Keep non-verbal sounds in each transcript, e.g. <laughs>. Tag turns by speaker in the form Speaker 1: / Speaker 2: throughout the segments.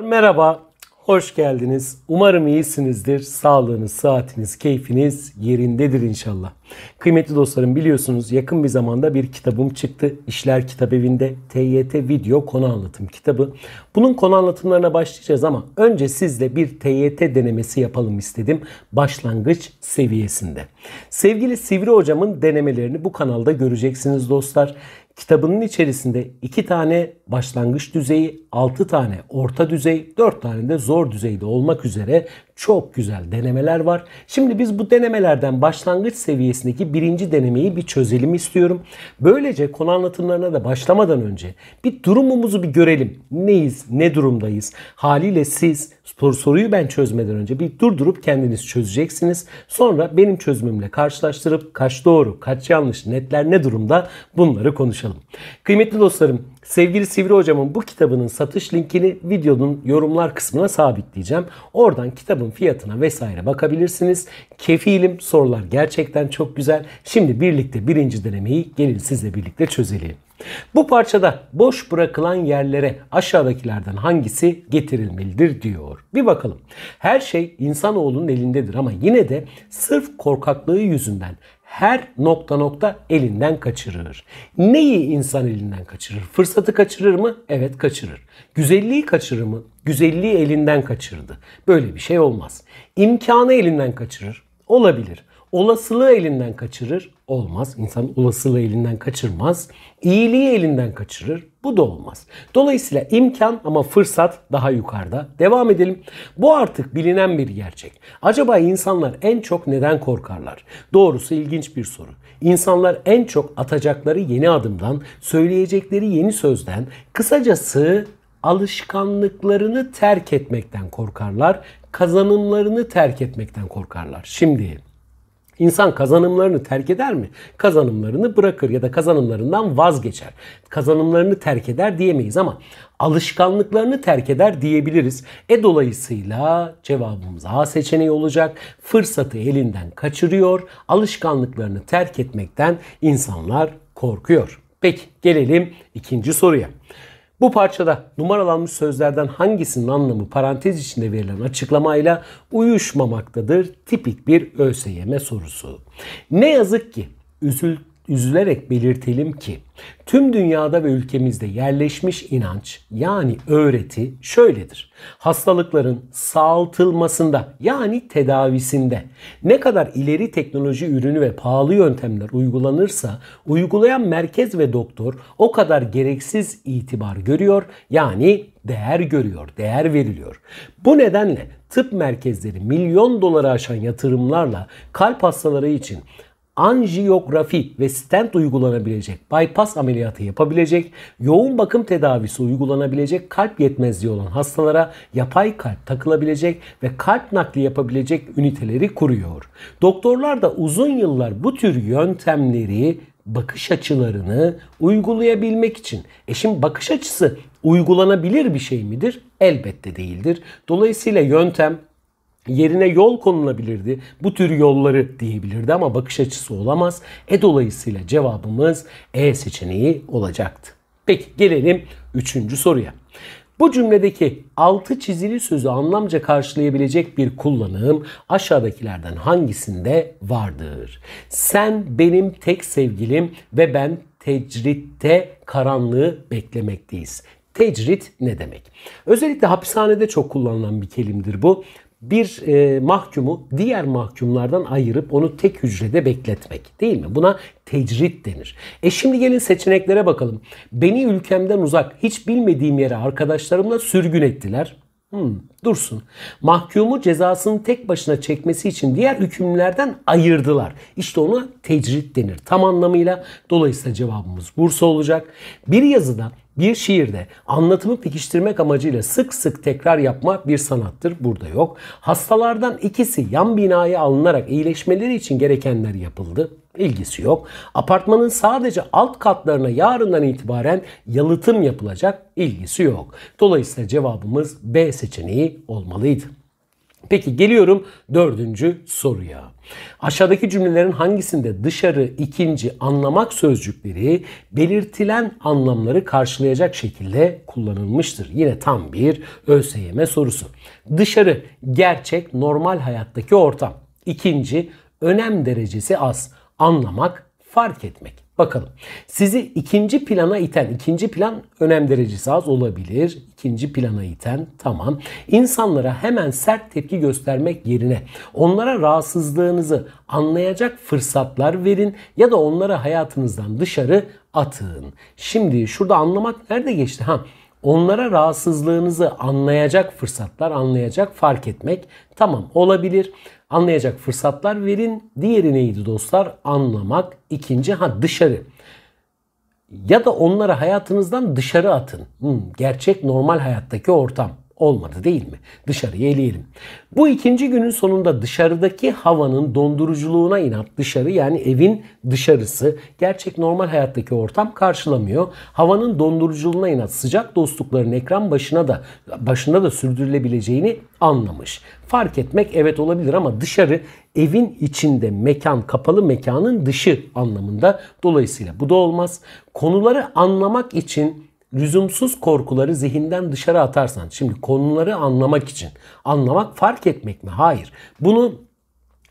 Speaker 1: Merhaba, hoş geldiniz. Umarım iyisinizdir. Sağlığınız, saatiniz, keyfiniz yerindedir inşallah. Kıymetli dostlarım biliyorsunuz yakın bir zamanda bir kitabım çıktı. İşler Kitap Evi'nde TYT Video Konu Anlatım kitabı. Bunun konu anlatımlarına başlayacağız ama önce sizle bir TYT denemesi yapalım istedim. Başlangıç seviyesinde. Sevgili Sivri Hocam'ın denemelerini bu kanalda göreceksiniz dostlar. Kitabının içerisinde iki tane başlangıç düzeyi, 6 tane orta düzey, 4 tane de zor düzeyde olmak üzere çok güzel denemeler var. Şimdi biz bu denemelerden başlangıç seviyesindeki birinci denemeyi bir çözelim istiyorum. Böylece konu anlatımlarına da başlamadan önce bir durumumuzu bir görelim. Neyiz, ne durumdayız? Haliyle siz soruyu ben çözmeden önce bir durdurup kendiniz çözeceksiniz. Sonra benim çözümümle karşılaştırıp kaç doğru, kaç yanlış, netler ne durumda bunları konuşalım. Kıymetli dostlarım Sevgili Sivri Hocam'ın bu kitabının satış linkini videonun yorumlar kısmına sabitleyeceğim. Oradan kitabın fiyatına vesaire bakabilirsiniz. Kefilim sorular gerçekten çok güzel. Şimdi birlikte birinci denemeyi gelin sizle birlikte çözelim. Bu parçada boş bırakılan yerlere aşağıdakilerden hangisi getirilmelidir diyor. Bir bakalım. Her şey insanoğlunun elindedir ama yine de sırf korkaklığı yüzünden her nokta nokta elinden kaçırır. Neyi insan elinden kaçırır? Fırsatı kaçırır mı? Evet kaçırır. Güzelliği kaçırır mı? Güzelliği elinden kaçırdı. Böyle bir şey olmaz. İmkanı elinden kaçırır. Olabilir. Olasılığı elinden kaçırır. Olmaz. İnsan olasılığı elinden kaçırmaz. İyiliği elinden kaçırır. Bu da olmaz. Dolayısıyla imkan ama fırsat daha yukarıda. Devam edelim. Bu artık bilinen bir gerçek. Acaba insanlar en çok neden korkarlar? Doğrusu ilginç bir soru. İnsanlar en çok atacakları yeni adımdan, söyleyecekleri yeni sözden, kısacası alışkanlıklarını terk etmekten korkarlar, kazanımlarını terk etmekten korkarlar. Şimdi İnsan kazanımlarını terk eder mi? Kazanımlarını bırakır ya da kazanımlarından vazgeçer. Kazanımlarını terk eder diyemeyiz ama alışkanlıklarını terk eder diyebiliriz. E dolayısıyla cevabımız A seçeneği olacak. Fırsatı elinden kaçırıyor. Alışkanlıklarını terk etmekten insanlar korkuyor. Peki gelelim ikinci soruya. Bu parçada numaralanmış sözlerden hangisinin anlamı parantez içinde verilen açıklamayla uyuşmamaktadır tipik bir ÖSYM sorusu. Ne yazık ki üzüntü üzülerek belirtelim ki tüm dünyada ve ülkemizde yerleşmiş inanç yani öğreti şöyledir. Hastalıkların sağaltılmasında yani tedavisinde ne kadar ileri teknoloji ürünü ve pahalı yöntemler uygulanırsa uygulayan merkez ve doktor o kadar gereksiz itibar görüyor yani değer görüyor, değer veriliyor. Bu nedenle tıp merkezleri milyon dolara aşan yatırımlarla kalp hastaları için anjiyografi ve stent uygulanabilecek, bypass ameliyatı yapabilecek, yoğun bakım tedavisi uygulanabilecek, kalp yetmezliği olan hastalara yapay kalp takılabilecek ve kalp nakli yapabilecek üniteleri kuruyor. Doktorlar da uzun yıllar bu tür yöntemleri bakış açılarını uygulayabilmek için. E şimdi bakış açısı uygulanabilir bir şey midir? Elbette değildir. Dolayısıyla yöntem yerine yol konulabilirdi. Bu tür yolları diyebilirdi ama bakış açısı olamaz. E dolayısıyla cevabımız E seçeneği olacaktı. Peki gelelim üçüncü soruya. Bu cümledeki altı çizili sözü anlamca karşılayabilecek bir kullanım aşağıdakilerden hangisinde vardır? Sen benim tek sevgilim ve ben tecritte karanlığı beklemekteyiz. Tecrit ne demek? Özellikle hapishanede çok kullanılan bir kelimdir bu bir e, mahkumu diğer mahkumlardan ayırıp onu tek hücrede bekletmek değil mi? Buna tecrit denir. E şimdi gelin seçeneklere bakalım. Beni ülkemden uzak hiç bilmediğim yere arkadaşlarımla sürgün ettiler. Hmm, dursun. Mahkumu cezasını tek başına çekmesi için diğer hükümlerden ayırdılar. İşte ona tecrit denir. Tam anlamıyla dolayısıyla cevabımız Bursa olacak. Bir yazıda bir şiirde anlatımı pekiştirmek amacıyla sık sık tekrar yapma bir sanattır. Burada yok. Hastalardan ikisi yan binaya alınarak iyileşmeleri için gerekenler yapıldı ilgisi yok. Apartmanın sadece alt katlarına yarından itibaren yalıtım yapılacak ilgisi yok. Dolayısıyla cevabımız B seçeneği olmalıydı. Peki geliyorum dördüncü soruya. Aşağıdaki cümlelerin hangisinde dışarı, ikinci, anlamak sözcükleri belirtilen anlamları karşılayacak şekilde kullanılmıştır? Yine tam bir ÖSYM sorusu. Dışarı gerçek normal hayattaki ortam. İkinci önem derecesi az anlamak, fark etmek. Bakalım. Sizi ikinci plana iten, ikinci plan önem derecesi az olabilir. İkinci plana iten tamam. İnsanlara hemen sert tepki göstermek yerine onlara rahatsızlığınızı anlayacak fırsatlar verin ya da onları hayatınızdan dışarı atın. Şimdi şurada anlamak nerede geçti? Ha onlara rahatsızlığınızı anlayacak fırsatlar, anlayacak fark etmek tamam olabilir anlayacak fırsatlar verin. Diğeri neydi dostlar? Anlamak. İkinci ha dışarı. Ya da onları hayatınızdan dışarı atın. Hmm, gerçek normal hayattaki ortam. Olmadı değil mi? Dışarıya eleyelim. Bu ikinci günün sonunda dışarıdaki havanın donduruculuğuna inat dışarı yani evin dışarısı gerçek normal hayattaki ortam karşılamıyor. Havanın donduruculuğuna inat sıcak dostlukların ekran başına da başında da sürdürülebileceğini anlamış. Fark etmek evet olabilir ama dışarı evin içinde mekan, kapalı mekanın dışı anlamında. Dolayısıyla bu da olmaz. Konuları anlamak için lüzumsuz korkuları zihinden dışarı atarsan, şimdi konuları anlamak için, anlamak fark etmek mi? Hayır. Bunu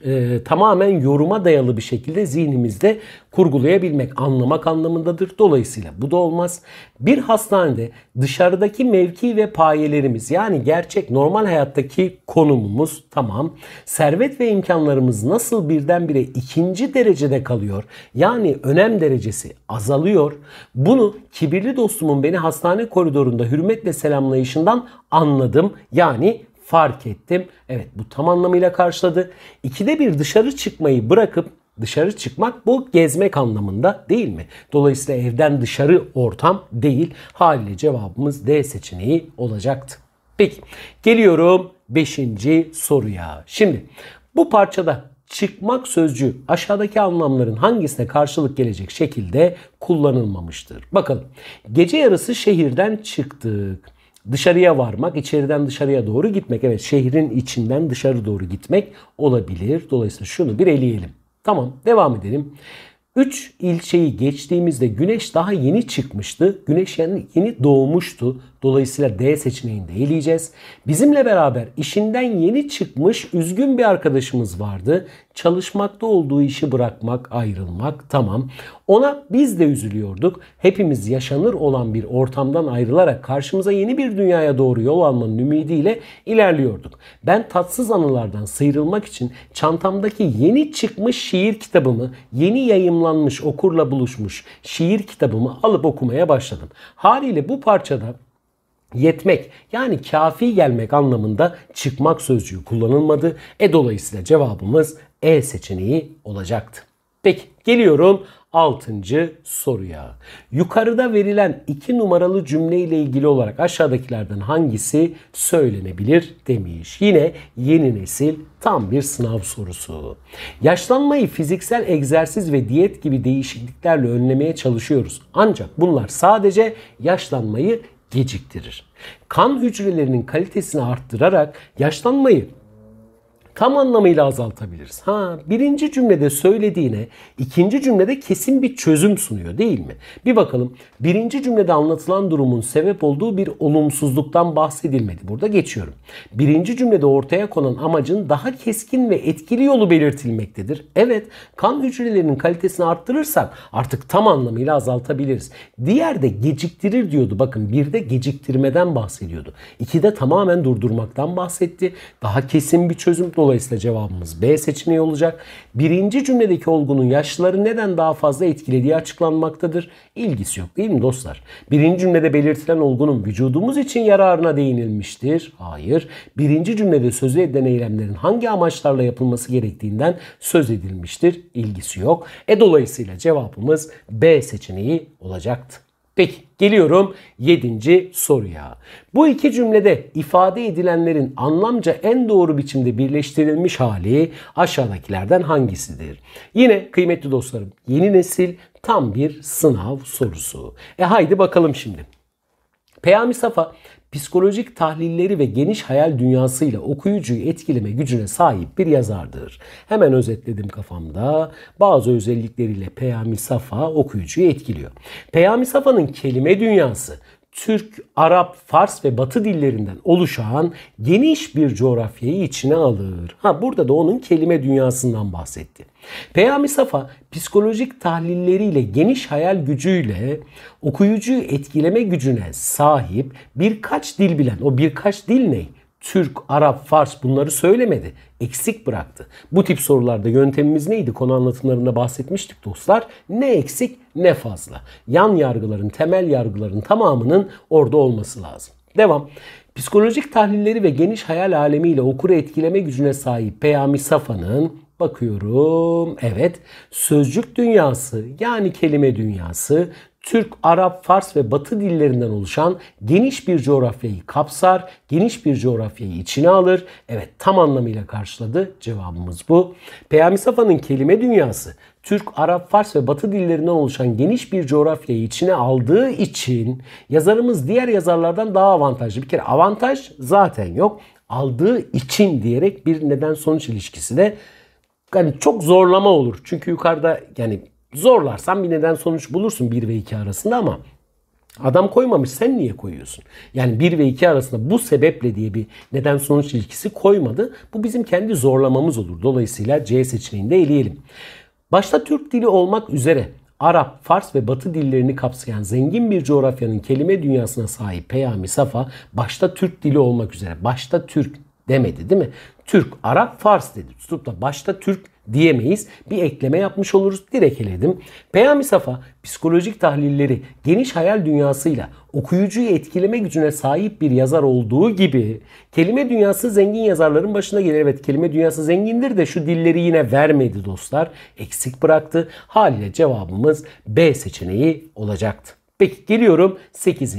Speaker 1: e, tamamen yoruma dayalı bir şekilde zihnimizde kurgulayabilmek anlamak anlamındadır. Dolayısıyla bu da olmaz. Bir hastanede dışarıdaki mevki ve payelerimiz yani gerçek normal hayattaki konumumuz tamam. Servet ve imkanlarımız nasıl birdenbire ikinci derecede kalıyor? Yani önem derecesi azalıyor. Bunu kibirli dostumun beni hastane koridorunda hürmetle selamlayışından anladım. Yani fark ettim. Evet bu tam anlamıyla karşıladı. İkide bir dışarı çıkmayı bırakıp Dışarı çıkmak bu gezmek anlamında değil mi? Dolayısıyla evden dışarı ortam değil. Haliyle cevabımız D seçeneği olacaktı. Peki geliyorum 5. soruya. Şimdi bu parçada çıkmak sözcüğü aşağıdaki anlamların hangisine karşılık gelecek şekilde kullanılmamıştır. Bakalım. gece yarısı şehirden çıktık. Dışarıya varmak, içeriden dışarıya doğru gitmek. Evet şehrin içinden dışarı doğru gitmek olabilir. Dolayısıyla şunu bir eleyelim. Tamam devam edelim. 3 ilçeyi geçtiğimizde güneş daha yeni çıkmıştı. Güneş yani yeni doğmuştu. Dolayısıyla D seçeneğinde eleyeceğiz. Bizimle beraber işinden yeni çıkmış üzgün bir arkadaşımız vardı. Çalışmakta olduğu işi bırakmak, ayrılmak tamam. Ona biz de üzülüyorduk. Hepimiz yaşanır olan bir ortamdan ayrılarak karşımıza yeni bir dünyaya doğru yol almanın ümidiyle ilerliyorduk. Ben tatsız anılardan sıyrılmak için çantamdaki yeni çıkmış şiir kitabımı, yeni yayımlanmış okurla buluşmuş şiir kitabımı alıp okumaya başladım. Haliyle bu parçada Yetmek yani kafi gelmek anlamında çıkmak sözcüğü kullanılmadı. E dolayısıyla cevabımız E seçeneği olacaktı. Peki geliyorum 6. soruya. Yukarıda verilen 2 numaralı cümle ile ilgili olarak aşağıdakilerden hangisi söylenebilir demiş. Yine yeni nesil tam bir sınav sorusu. Yaşlanmayı fiziksel egzersiz ve diyet gibi değişikliklerle önlemeye çalışıyoruz. Ancak bunlar sadece yaşlanmayı geciktirir. Kan hücrelerinin kalitesini arttırarak yaşlanmayı tam anlamıyla azaltabiliriz. Ha birinci cümlede söylediğine ikinci cümlede kesin bir çözüm sunuyor değil mi? Bir bakalım birinci cümlede anlatılan durumun sebep olduğu bir olumsuzluktan bahsedilmedi. Burada geçiyorum. Birinci cümlede ortaya konan amacın daha keskin ve etkili yolu belirtilmektedir. Evet kan hücrelerinin kalitesini arttırırsak artık tam anlamıyla azaltabiliriz. Diğer de geciktirir diyordu. Bakın bir de geciktirmeden bahsediyordu. İki de tamamen durdurmaktan bahsetti. Daha kesin bir çözüm Dolayısıyla cevabımız B seçeneği olacak. Birinci cümledeki olgunun yaşlıları neden daha fazla etkilediği açıklanmaktadır. İlgisi yok değil mi dostlar? Birinci cümlede belirtilen olgunun vücudumuz için yararına değinilmiştir. Hayır. Birinci cümlede sözü edilen eylemlerin hangi amaçlarla yapılması gerektiğinden söz edilmiştir. İlgisi yok. E dolayısıyla cevabımız B seçeneği olacaktı. Peki geliyorum 7. soruya. Bu iki cümlede ifade edilenlerin anlamca en doğru biçimde birleştirilmiş hali aşağıdakilerden hangisidir? Yine kıymetli dostlarım yeni nesil tam bir sınav sorusu. E haydi bakalım şimdi. Peyami Safa psikolojik tahlilleri ve geniş hayal dünyasıyla okuyucuyu etkileme gücüne sahip bir yazardır. Hemen özetledim kafamda. Bazı özellikleriyle Peyami Safa okuyucuyu etkiliyor. Peyami Safa'nın kelime dünyası Türk, Arap, Fars ve Batı dillerinden oluşan geniş bir coğrafyayı içine alır. Ha burada da onun kelime dünyasından bahsetti. Peyami Safa psikolojik tahlilleriyle geniş hayal gücüyle okuyucuyu etkileme gücüne sahip birkaç dil bilen, o birkaç dil ney? Türk, Arap, Fars bunları söylemedi. Eksik bıraktı. Bu tip sorularda yöntemimiz neydi? Konu anlatımlarında bahsetmiştik dostlar. Ne eksik ne fazla. Yan yargıların, temel yargıların tamamının orada olması lazım. Devam. Psikolojik tahlilleri ve geniş hayal alemiyle okuru etkileme gücüne sahip Peyami Safa'nın bakıyorum. Evet, sözcük dünyası yani kelime dünyası Türk, Arap, Fars ve Batı dillerinden oluşan geniş bir coğrafyayı kapsar, geniş bir coğrafyayı içine alır. Evet tam anlamıyla karşıladı cevabımız bu. Peyami Safa'nın kelime dünyası Türk, Arap, Fars ve Batı dillerinden oluşan geniş bir coğrafyayı içine aldığı için yazarımız diğer yazarlardan daha avantajlı. Bir kere avantaj zaten yok. Aldığı için diyerek bir neden sonuç ilişkisi de yani çok zorlama olur. Çünkü yukarıda yani Zorlarsan bir neden sonuç bulursun 1 ve 2 arasında ama adam koymamış sen niye koyuyorsun? Yani 1 ve 2 arasında bu sebeple diye bir neden sonuç ilkisi koymadı. Bu bizim kendi zorlamamız olur. Dolayısıyla C seçeneğini de eleyelim. Başta Türk dili olmak üzere Arap, Fars ve Batı dillerini kapsayan zengin bir coğrafyanın kelime dünyasına sahip Peyami Safa başta Türk dili olmak üzere başta Türk demedi değil mi? Türk, Arap, Fars dedi. Tutup da başta Türk diyemeyiz. Bir ekleme yapmış oluruz. Direkt eledim. Peyami Safa psikolojik tahlilleri geniş hayal dünyasıyla okuyucuyu etkileme gücüne sahip bir yazar olduğu gibi kelime dünyası zengin yazarların başına gelir. Evet kelime dünyası zengindir de şu dilleri yine vermedi dostlar. Eksik bıraktı. Haliyle cevabımız B seçeneği olacaktı. Peki geliyorum 8.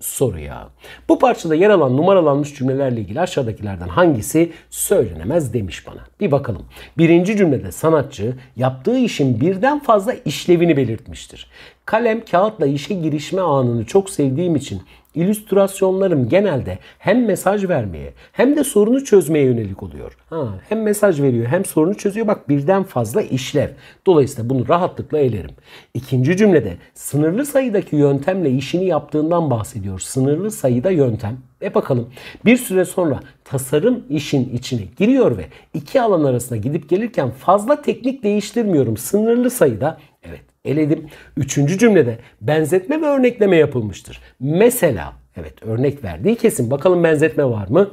Speaker 1: soruya. Bu parçada yer alan numaralanmış cümlelerle ilgili aşağıdakilerden hangisi söylenemez demiş bana. Bir bakalım. Birinci cümlede sanatçı yaptığı işin birden fazla işlevini belirtmiştir. Kalem kağıtla işe girişme anını çok sevdiğim için illüstrasyonlarım genelde hem mesaj vermeye hem de sorunu çözmeye yönelik oluyor. Ha, hem mesaj veriyor hem sorunu çözüyor. Bak birden fazla işlev. Dolayısıyla bunu rahatlıkla elerim. İkinci cümlede sınırlı sayıdaki yöntemle işini yaptığından bahsediyor. Sınırlı sayıda yöntem. E bakalım bir süre sonra tasarım işin içine giriyor ve iki alan arasında gidip gelirken fazla teknik değiştirmiyorum. Sınırlı sayıda el eledim. Üçüncü cümlede benzetme ve örnekleme yapılmıştır. Mesela evet örnek verdiği kesin. Bakalım benzetme var mı?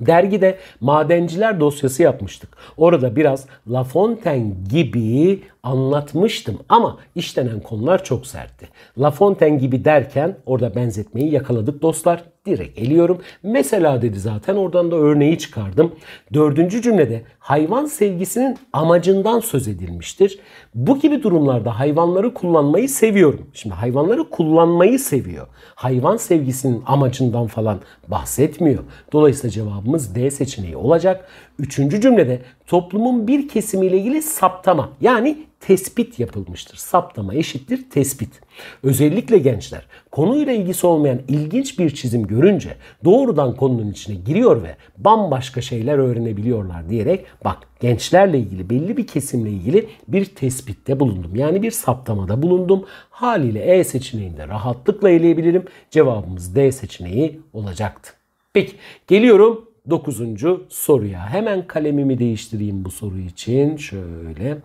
Speaker 1: Dergide madenciler dosyası yapmıştık. Orada biraz La Fontaine gibi anlatmıştım ama işlenen konular çok sertti. La Fontaine gibi derken orada benzetmeyi yakaladık dostlar. Direkt eliyorum. Mesela dedi zaten oradan da örneği çıkardım. Dördüncü cümlede hayvan sevgisinin amacından söz edilmiştir. Bu gibi durumlarda hayvanları kullanmayı seviyorum. Şimdi hayvanları kullanmayı seviyor. Hayvan sevgisinin amacından falan bahsetmiyor. Dolayısıyla cevabımız D seçeneği olacak. Üçüncü cümlede toplumun bir kesimiyle ilgili saptama yani tespit yapılmıştır. Saptama eşittir tespit. Özellikle gençler konuyla ilgisi olmayan ilginç bir çizim görünce doğrudan konunun içine giriyor ve bambaşka şeyler öğrenebiliyorlar diyerek bak gençlerle ilgili belli bir kesimle ilgili bir tespitte bulundum. Yani bir saptamada bulundum. Haliyle E seçeneğinde rahatlıkla eleyebilirim. Cevabımız D seçeneği olacaktı. Peki geliyorum Dokuzuncu soruya. Hemen kalemimi değiştireyim bu soru için. Şöyle.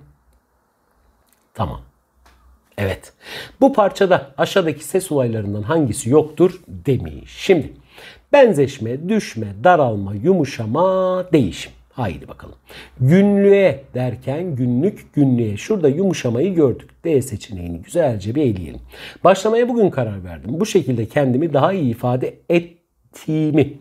Speaker 1: Tamam. Evet. Bu parçada aşağıdaki ses olaylarından hangisi yoktur demiş. Şimdi benzeşme, düşme, daralma, yumuşama, değişim. Haydi bakalım. Günlüğe derken günlük günlüğe. Şurada yumuşamayı gördük. D seçeneğini güzelce bir eleyelim. Başlamaya bugün karar verdim. Bu şekilde kendimi daha iyi ifade ettiğimi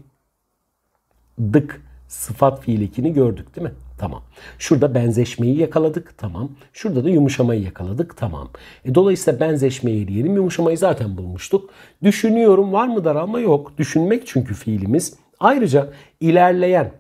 Speaker 1: dık sıfat fiil gördük değil mi? Tamam. Şurada benzeşmeyi yakaladık. Tamam. Şurada da yumuşamayı yakaladık. Tamam. E, dolayısıyla benzeşmeyi diyelim. Yumuşamayı zaten bulmuştuk. Düşünüyorum var mı daralma? Yok. Düşünmek çünkü fiilimiz. Ayrıca ilerleyen.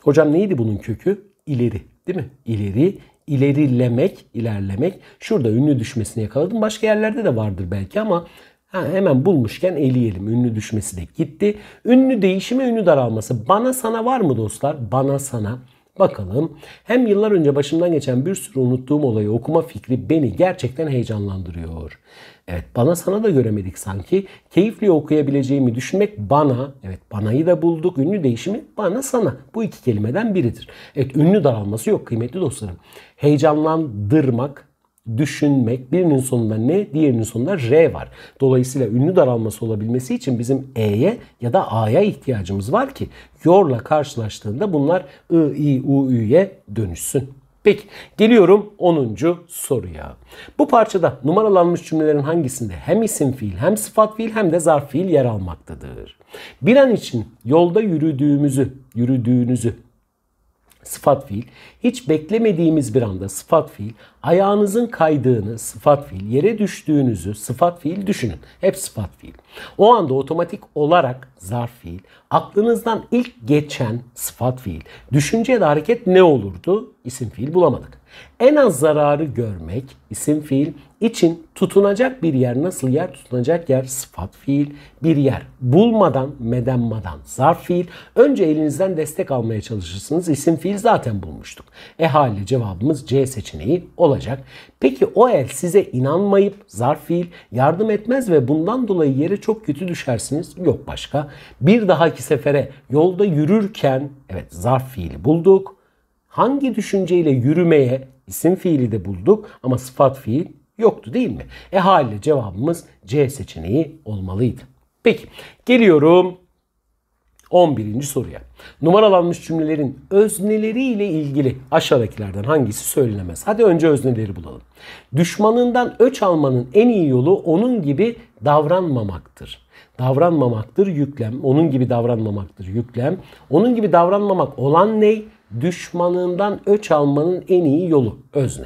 Speaker 1: Hocam neydi bunun kökü? İleri. Değil mi? İleri, ilerilemek, ilerlemek. Şurada ünlü düşmesini yakaladım. Başka yerlerde de vardır belki ama Ha, hemen bulmuşken eleyelim. Ünlü düşmesi de gitti. Ünlü değişimi, ünlü daralması. Bana sana var mı dostlar? Bana sana. Bakalım. Hem yıllar önce başımdan geçen bir sürü unuttuğum olayı okuma fikri beni gerçekten heyecanlandırıyor. Evet bana sana da göremedik sanki. Keyifli okuyabileceğimi düşünmek bana, evet banayı da bulduk. Ünlü değişimi bana sana. Bu iki kelimeden biridir. Evet ünlü daralması yok kıymetli dostlarım. Heyecanlandırmak düşünmek. Birinin sonunda ne, diğerinin sonunda R var. Dolayısıyla ünlü daralması olabilmesi için bizim E'ye ya da A'ya ihtiyacımız var ki yorla karşılaştığında bunlar I, I, U, Ü'ye dönüşsün. Peki geliyorum 10. soruya. Bu parçada numaralanmış cümlelerin hangisinde hem isim fiil hem sıfat fiil hem de zarf fiil yer almaktadır? Bir an için yolda yürüdüğümüzü, yürüdüğünüzü sıfat fiil, hiç beklemediğimiz bir anda sıfat fiil, ayağınızın kaydığını sıfat fiil, yere düştüğünüzü sıfat fiil düşünün. Hep sıfat fiil. O anda otomatik olarak zarf fiil, aklınızdan ilk geçen sıfat fiil, düşünce ya hareket ne olurdu? İsim fiil bulamadık. En az zararı görmek isim fiil için tutunacak bir yer nasıl yer tutunacak yer sıfat fiil bir yer bulmadan medenmadan zarf fiil önce elinizden destek almaya çalışırsınız isim fiil zaten bulmuştuk. E haliyle cevabımız C seçeneği olabilir olacak. Peki o el size inanmayıp zarf fiil yardım etmez ve bundan dolayı yere çok kötü düşersiniz. Yok başka. Bir dahaki sefere yolda yürürken evet zarf fiili bulduk. Hangi düşünceyle yürümeye isim fiili de bulduk ama sıfat fiil yoktu değil mi? E haliyle cevabımız C seçeneği olmalıydı. Peki geliyorum 11. soruya. Numaralanmış cümlelerin özneleriyle ile ilgili aşağıdakilerden hangisi söylenemez? Hadi önce özneleri bulalım. Düşmanından öç almanın en iyi yolu onun gibi davranmamaktır. Davranmamaktır yüklem. Onun gibi davranmamaktır yüklem. Onun gibi davranmamak olan ne? Düşmanından öç almanın en iyi yolu özne.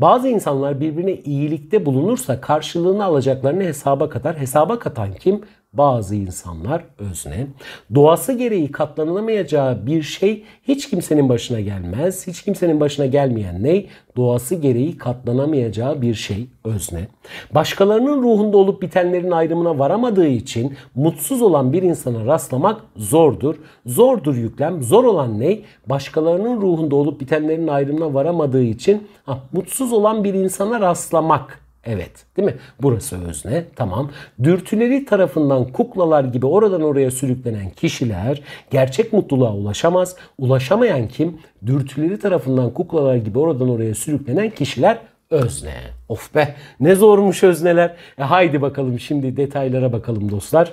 Speaker 1: Bazı insanlar birbirine iyilikte bulunursa karşılığını alacaklarını hesaba katar. Hesaba katan kim? bazı insanlar özne. Doğası gereği katlanılamayacağı bir şey hiç kimsenin başına gelmez. Hiç kimsenin başına gelmeyen ne? Doğası gereği katlanamayacağı bir şey özne. Başkalarının ruhunda olup bitenlerin ayrımına varamadığı için mutsuz olan bir insana rastlamak zordur. Zordur yüklem. Zor olan ne? Başkalarının ruhunda olup bitenlerin ayrımına varamadığı için ha, mutsuz olan bir insana rastlamak Evet. Değil mi? Burası özne. Tamam. Dürtüleri tarafından kuklalar gibi oradan oraya sürüklenen kişiler gerçek mutluluğa ulaşamaz. Ulaşamayan kim? Dürtüleri tarafından kuklalar gibi oradan oraya sürüklenen kişiler özne. Of be ne zormuş özneler. E haydi bakalım şimdi detaylara bakalım dostlar.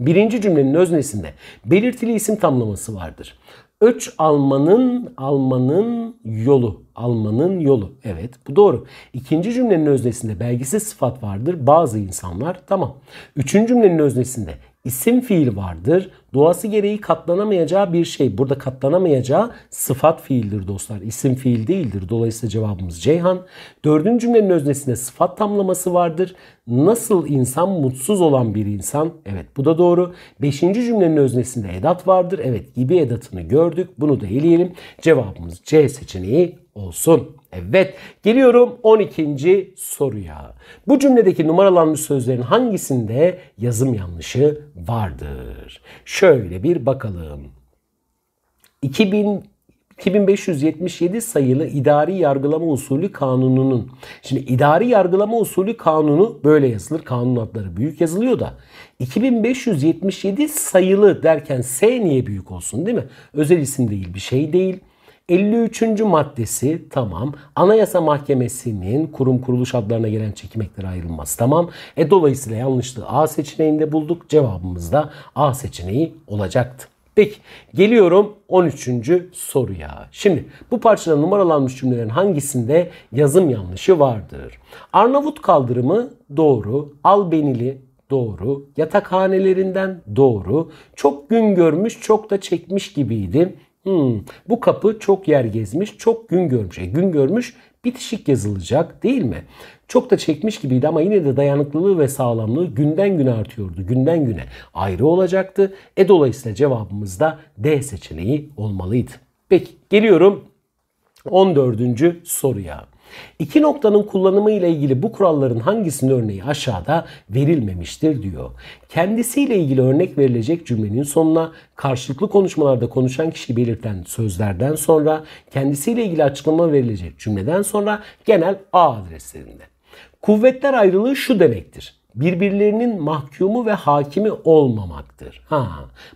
Speaker 1: Birinci cümlenin öznesinde belirtili isim tamlaması vardır. Öç almanın almanın yolu. Almanın yolu. Evet bu doğru. İkinci cümlenin öznesinde belgesiz sıfat vardır. Bazı insanlar tamam. Üçüncü cümlenin öznesinde isim fiil vardır. Doğası gereği katlanamayacağı bir şey. Burada katlanamayacağı sıfat fiildir dostlar. İsim fiil değildir. Dolayısıyla cevabımız Ceyhan. Dördüncü cümlenin öznesinde sıfat tamlaması vardır. Nasıl insan mutsuz olan bir insan? Evet bu da doğru. Beşinci cümlenin öznesinde edat vardır. Evet gibi edatını gördük. Bunu da eleyelim. Cevabımız C seçeneği olsun. Evet, geliyorum 12. soruya. Bu cümledeki numaralanmış sözlerin hangisinde yazım yanlışı vardır? Şöyle bir bakalım. 2000 2577 sayılı İdari yargılama usulü kanununun. Şimdi İdari yargılama usulü kanunu böyle yazılır. Kanun adları büyük yazılıyor da. 2577 sayılı derken S niye büyük olsun değil mi? Özel isim değil bir şey değil. 53. maddesi tamam. Anayasa Mahkemesi'nin kurum kuruluş adlarına gelen çekimekler ayrılması tamam. E dolayısıyla yanlışlığı A seçeneğinde bulduk. Cevabımız da A seçeneği olacaktı. Peki geliyorum 13. soruya. Şimdi bu parçada numaralanmış cümlelerin hangisinde yazım yanlışı vardır? Arnavut kaldırımı doğru, Albenili doğru, yatakhanelerinden doğru, çok gün görmüş çok da çekmiş gibiydi. Hmm, bu kapı çok yer gezmiş, çok gün görmüş. E, gün görmüş bitişik yazılacak değil mi? Çok da çekmiş gibiydi ama yine de dayanıklılığı ve sağlamlığı günden güne artıyordu. Günden güne ayrı olacaktı. E dolayısıyla cevabımız da D seçeneği olmalıydı. Peki geliyorum 14. soruya. İki noktanın kullanımı ile ilgili bu kuralların hangisinin örneği aşağıda verilmemiştir diyor. Kendisiyle ilgili örnek verilecek cümlenin sonuna karşılıklı konuşmalarda konuşan kişi belirten sözlerden sonra kendisiyle ilgili açıklama verilecek cümleden sonra genel A adreslerinde. Kuvvetler ayrılığı şu demektir birbirlerinin mahkumu ve hakimi olmamaktır. Ha.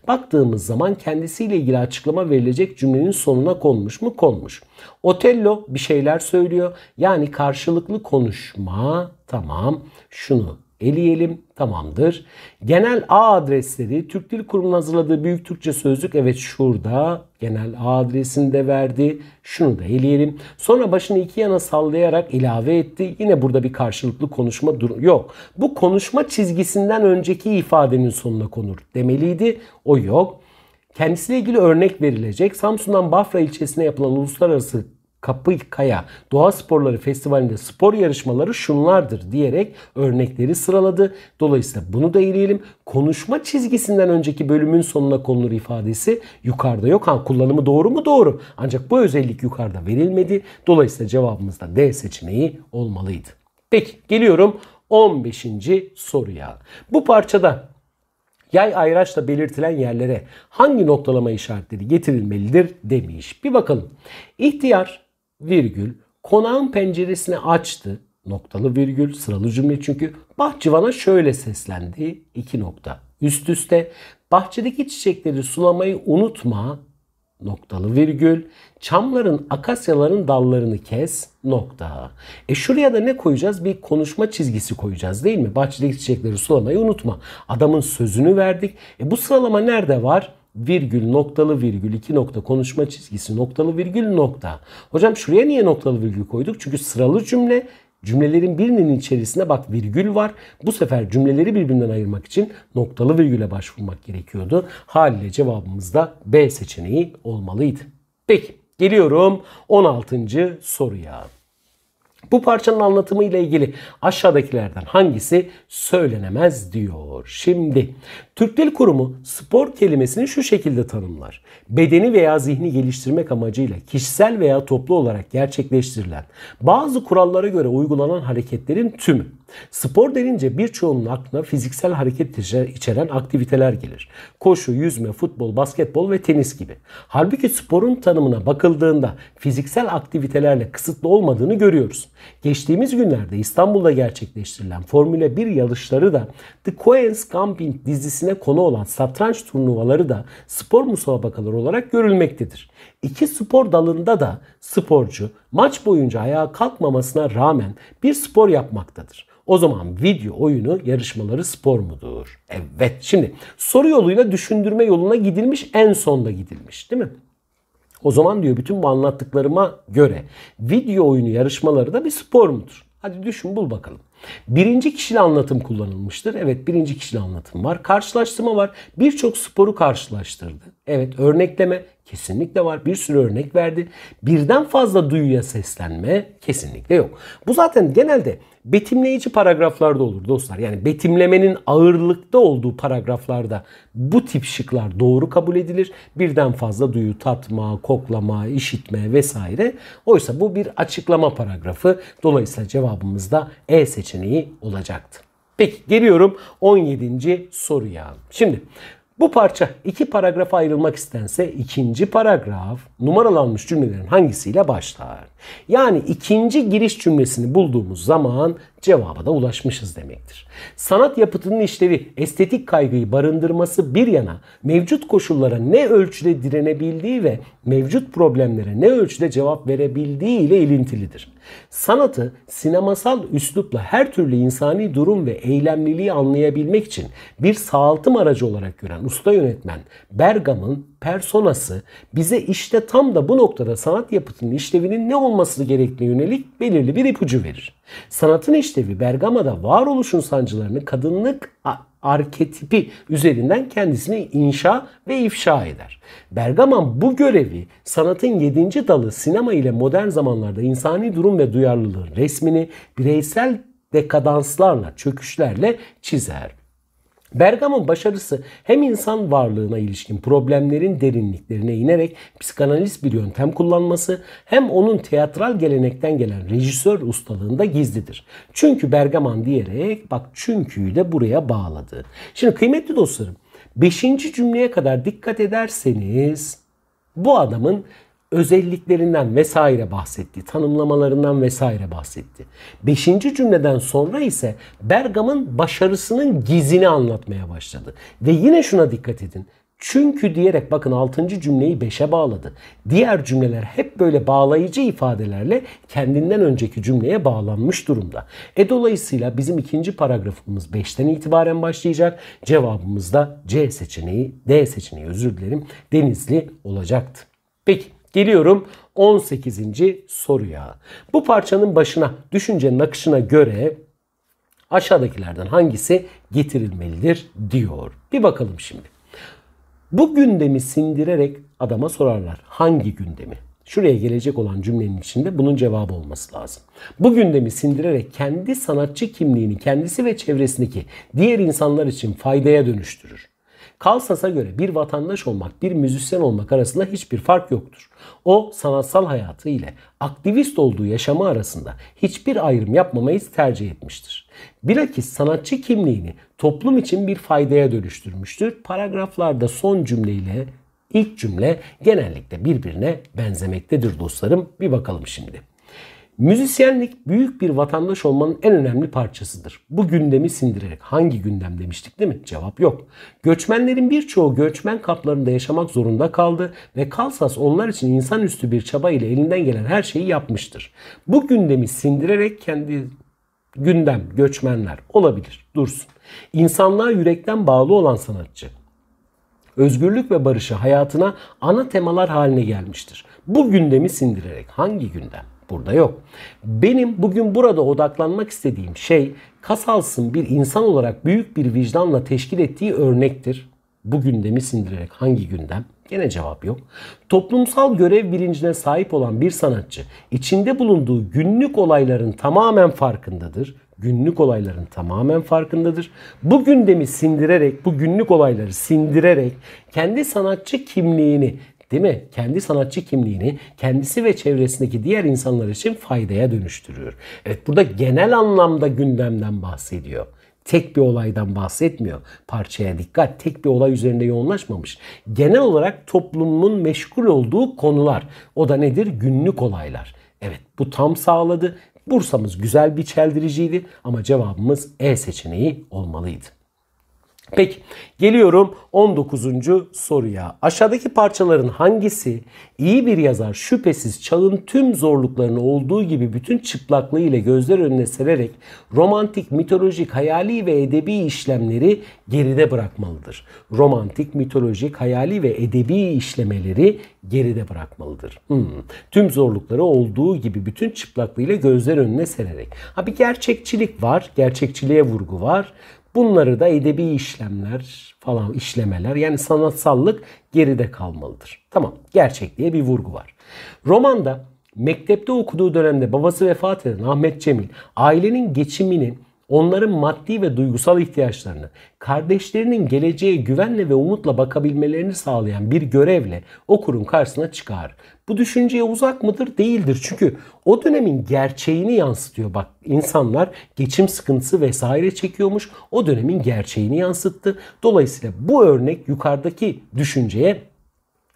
Speaker 1: Baktığımız zaman kendisiyle ilgili açıklama verilecek cümlenin sonuna konmuş mu? Konmuş. Otello bir şeyler söylüyor. Yani karşılıklı konuşma tamam. Şunu eleyelim. Tamamdır. Genel A adresleri Türk Dil Kurumu'nun hazırladığı Büyük Türkçe Sözlük evet şurada. Genel A adresini de verdi. Şunu da eleyelim. Sonra başını iki yana sallayarak ilave etti. Yine burada bir karşılıklı konuşma durum yok. Bu konuşma çizgisinden önceki ifadenin sonuna konur demeliydi. O yok. Kendisiyle ilgili örnek verilecek. Samsun'dan Bafra ilçesine yapılan uluslararası Kapı Kaya Doğa Sporları Festivali'nde spor yarışmaları şunlardır diyerek örnekleri sıraladı. Dolayısıyla bunu da eleyelim. Konuşma çizgisinden önceki bölümün sonuna konulur ifadesi yukarıda yok. Ha, kullanımı doğru mu? Doğru. Ancak bu özellik yukarıda verilmedi. Dolayısıyla cevabımız da D seçeneği olmalıydı. Peki geliyorum 15. soruya. Bu parçada yay ayraçla belirtilen yerlere hangi noktalama işaretleri getirilmelidir demiş. Bir bakalım. İhtiyar, virgül konağın penceresini açtı noktalı virgül sıralı cümle çünkü bahçıvana şöyle seslendi iki nokta üst üste bahçedeki çiçekleri sulamayı unutma noktalı virgül çamların akasyaların dallarını kes nokta. E şuraya da ne koyacağız? Bir konuşma çizgisi koyacağız değil mi? Bahçedeki çiçekleri sulamayı unutma. Adamın sözünü verdik. E bu sıralama nerede var? virgül noktalı virgül iki nokta konuşma çizgisi noktalı virgül nokta. Hocam şuraya niye noktalı virgül koyduk? Çünkü sıralı cümle Cümlelerin birinin içerisinde bak virgül var. Bu sefer cümleleri birbirinden ayırmak için noktalı virgüle başvurmak gerekiyordu. Haliyle cevabımız da B seçeneği olmalıydı. Peki geliyorum 16. soruya. Bu parçanın anlatımı ile ilgili aşağıdakilerden hangisi söylenemez diyor. Şimdi Türk Dil Kurumu spor kelimesini şu şekilde tanımlar. Bedeni veya zihni geliştirmek amacıyla kişisel veya toplu olarak gerçekleştirilen bazı kurallara göre uygulanan hareketlerin tümü Spor denince birçoğunun aklına fiziksel hareket içeren aktiviteler gelir. Koşu, yüzme, futbol, basketbol ve tenis gibi. Halbuki sporun tanımına bakıldığında fiziksel aktivitelerle kısıtlı olmadığını görüyoruz. Geçtiğimiz günlerde İstanbul'da gerçekleştirilen Formula 1 yarışları da The Coen's Camping dizisine konu olan satranç turnuvaları da spor musabakaları olarak görülmektedir. İki spor dalında da sporcu maç boyunca ayağa kalkmamasına rağmen bir spor yapmaktadır. O zaman video oyunu yarışmaları spor mudur? Evet. Şimdi soru yoluyla düşündürme yoluna gidilmiş en sonda gidilmiş değil mi? O zaman diyor bütün bu anlattıklarıma göre video oyunu yarışmaları da bir spor mudur? Hadi düşün bul bakalım. Birinci kişili anlatım kullanılmıştır. Evet birinci kişili anlatım var. Karşılaştırma var. Birçok sporu karşılaştırdı. Evet örnekleme Kesinlikle var. Bir sürü örnek verdi. Birden fazla duyuya seslenme kesinlikle yok. Bu zaten genelde betimleyici paragraflarda olur dostlar. Yani betimlemenin ağırlıkta olduğu paragraflarda bu tip şıklar doğru kabul edilir. Birden fazla duyu tatma, koklama, işitme vesaire. Oysa bu bir açıklama paragrafı. Dolayısıyla cevabımızda E seçeneği olacaktı. Peki geliyorum 17. soruya. Şimdi bu parça iki paragrafa ayrılmak istense ikinci paragraf numaralanmış cümlelerin hangisiyle başlar? Yani ikinci giriş cümlesini bulduğumuz zaman cevaba da ulaşmışız demektir. Sanat yapıtının işlevi estetik kaygıyı barındırması bir yana mevcut koşullara ne ölçüde direnebildiği ve mevcut problemlere ne ölçüde cevap verebildiği ile ilintilidir. Sanatı sinemasal üslupla her türlü insani durum ve eylemliliği anlayabilmek için bir sağaltım aracı olarak gören usta yönetmen Bergam'ın personası bize işte tam da bu noktada sanat yapıtının işlevinin ne olması gerektiğine yönelik belirli bir ipucu verir. Sanatın işlevi Bergama'da varoluşun sancılarını kadınlık arketipi üzerinden kendisini inşa ve ifşa eder. Bergaman bu görevi sanatın yedinci dalı sinema ile modern zamanlarda insani durum ve duyarlılığın resmini bireysel dekadanslarla, çöküşlerle çizer. Bergam'ın başarısı hem insan varlığına ilişkin problemlerin derinliklerine inerek psikanalist bir yöntem kullanması hem onun teatral gelenekten gelen rejisör ustalığında gizlidir. Çünkü Bergaman diyerek bak çünküyü de buraya bağladı. Şimdi kıymetli dostlarım 5. cümleye kadar dikkat ederseniz bu adamın özelliklerinden vesaire bahsetti. Tanımlamalarından vesaire bahsetti. Beşinci cümleden sonra ise Bergam'ın başarısının gizini anlatmaya başladı. Ve yine şuna dikkat edin. Çünkü diyerek bakın altıncı cümleyi beşe bağladı. Diğer cümleler hep böyle bağlayıcı ifadelerle kendinden önceki cümleye bağlanmış durumda. E dolayısıyla bizim ikinci paragrafımız beşten itibaren başlayacak. Cevabımız da C seçeneği, D seçeneği özür dilerim Denizli olacaktı. Peki Geliyorum 18. soruya. Bu parçanın başına düşüncenin akışına göre aşağıdakilerden hangisi getirilmelidir diyor. Bir bakalım şimdi. Bu gündemi sindirerek adama sorarlar. Hangi gündemi? Şuraya gelecek olan cümlenin içinde bunun cevabı olması lazım. Bu gündemi sindirerek kendi sanatçı kimliğini kendisi ve çevresindeki diğer insanlar için faydaya dönüştürür. Kalsas'a göre bir vatandaş olmak, bir müzisyen olmak arasında hiçbir fark yoktur. O sanatsal hayatı ile aktivist olduğu yaşamı arasında hiçbir ayrım yapmamayı tercih etmiştir. Bilakis sanatçı kimliğini toplum için bir faydaya dönüştürmüştür. Paragraflarda son cümleyle ilk cümle genellikle birbirine benzemektedir dostlarım. Bir bakalım şimdi. Müzisyenlik büyük bir vatandaş olmanın en önemli parçasıdır. Bu gündemi sindirerek hangi gündem demiştik değil mi? Cevap yok. Göçmenlerin birçoğu göçmen kaplarında yaşamak zorunda kaldı ve Kalsas onlar için insanüstü bir çaba ile elinden gelen her şeyi yapmıştır. Bu gündemi sindirerek kendi gündem göçmenler olabilir. Dursun. İnsanlığa yürekten bağlı olan sanatçı özgürlük ve barışı hayatına ana temalar haline gelmiştir. Bu gündemi sindirerek hangi gündem? burada yok. Benim bugün burada odaklanmak istediğim şey Kasals'ın bir insan olarak büyük bir vicdanla teşkil ettiği örnektir. Bu gündemi sindirerek hangi gündem? Gene cevap yok. Toplumsal görev bilincine sahip olan bir sanatçı içinde bulunduğu günlük olayların tamamen farkındadır. Günlük olayların tamamen farkındadır. Bu gündemi sindirerek, bu günlük olayları sindirerek kendi sanatçı kimliğini değil mi? Kendi sanatçı kimliğini kendisi ve çevresindeki diğer insanlar için faydaya dönüştürüyor. Evet burada genel anlamda gündemden bahsediyor tek bir olaydan bahsetmiyor. Parçaya dikkat. Tek bir olay üzerinde yoğunlaşmamış. Genel olarak toplumun meşgul olduğu konular. O da nedir? Günlük olaylar. Evet bu tam sağladı. Bursa'mız güzel bir çeldiriciydi ama cevabımız E seçeneği olmalıydı. Peki geliyorum 19. soruya. Aşağıdaki parçaların hangisi iyi bir yazar şüphesiz çağın tüm zorluklarını olduğu gibi bütün çıplaklığı ile gözler önüne sererek romantik, mitolojik, hayali ve edebi işlemleri geride bırakmalıdır. Romantik, mitolojik, hayali ve edebi işlemeleri geride bırakmalıdır. Hmm. Tüm zorlukları olduğu gibi bütün çıplaklığıyla gözler önüne sererek. Ha bir gerçekçilik var, gerçekçiliğe vurgu var. Bunları da edebi işlemler falan işlemeler yani sanatsallık geride kalmalıdır. Tamam gerçekliğe bir vurgu var. Romanda mektepte okuduğu dönemde babası vefat eden Ahmet Cemil ailenin geçimini Onların maddi ve duygusal ihtiyaçlarını, kardeşlerinin geleceğe güvenle ve umutla bakabilmelerini sağlayan bir görevle okurun karşısına çıkar. Bu düşünceye uzak mıdır? Değildir. Çünkü o dönemin gerçeğini yansıtıyor. Bak insanlar geçim sıkıntısı vesaire çekiyormuş. O dönemin gerçeğini yansıttı. Dolayısıyla bu örnek yukarıdaki düşünceye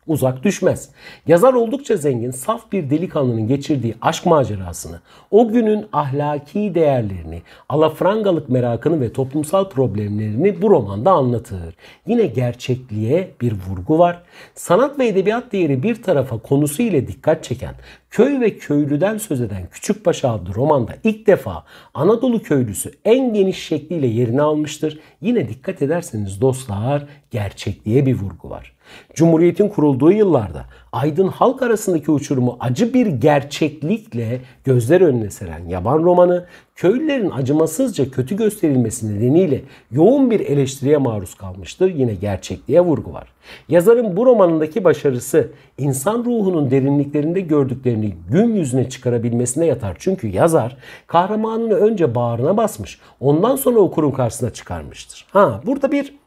Speaker 1: uzak düşmez. Yazar oldukça zengin, saf bir delikanlının geçirdiği aşk macerasını, o günün ahlaki değerlerini, alafrangalık merakını ve toplumsal problemlerini bu romanda anlatır. Yine gerçekliğe bir vurgu var. Sanat ve edebiyat değeri bir tarafa konusu ile dikkat çeken, köy ve köylüden söz eden küçük Küçükpaşa adlı romanda ilk defa Anadolu köylüsü en geniş şekliyle yerini almıştır. Yine dikkat ederseniz dostlar gerçekliğe bir vurgu var. Cumhuriyetin kurulduğu yıllarda aydın halk arasındaki uçurumu acı bir gerçeklikle gözler önüne seren yaban romanı, köylülerin acımasızca kötü gösterilmesi nedeniyle yoğun bir eleştiriye maruz kalmıştır. Yine gerçekliğe vurgu var. Yazarın bu romanındaki başarısı insan ruhunun derinliklerinde gördüklerini gün yüzüne çıkarabilmesine yatar. Çünkü yazar kahramanını önce bağrına basmış, ondan sonra okurun karşısına çıkarmıştır. Ha, burada bir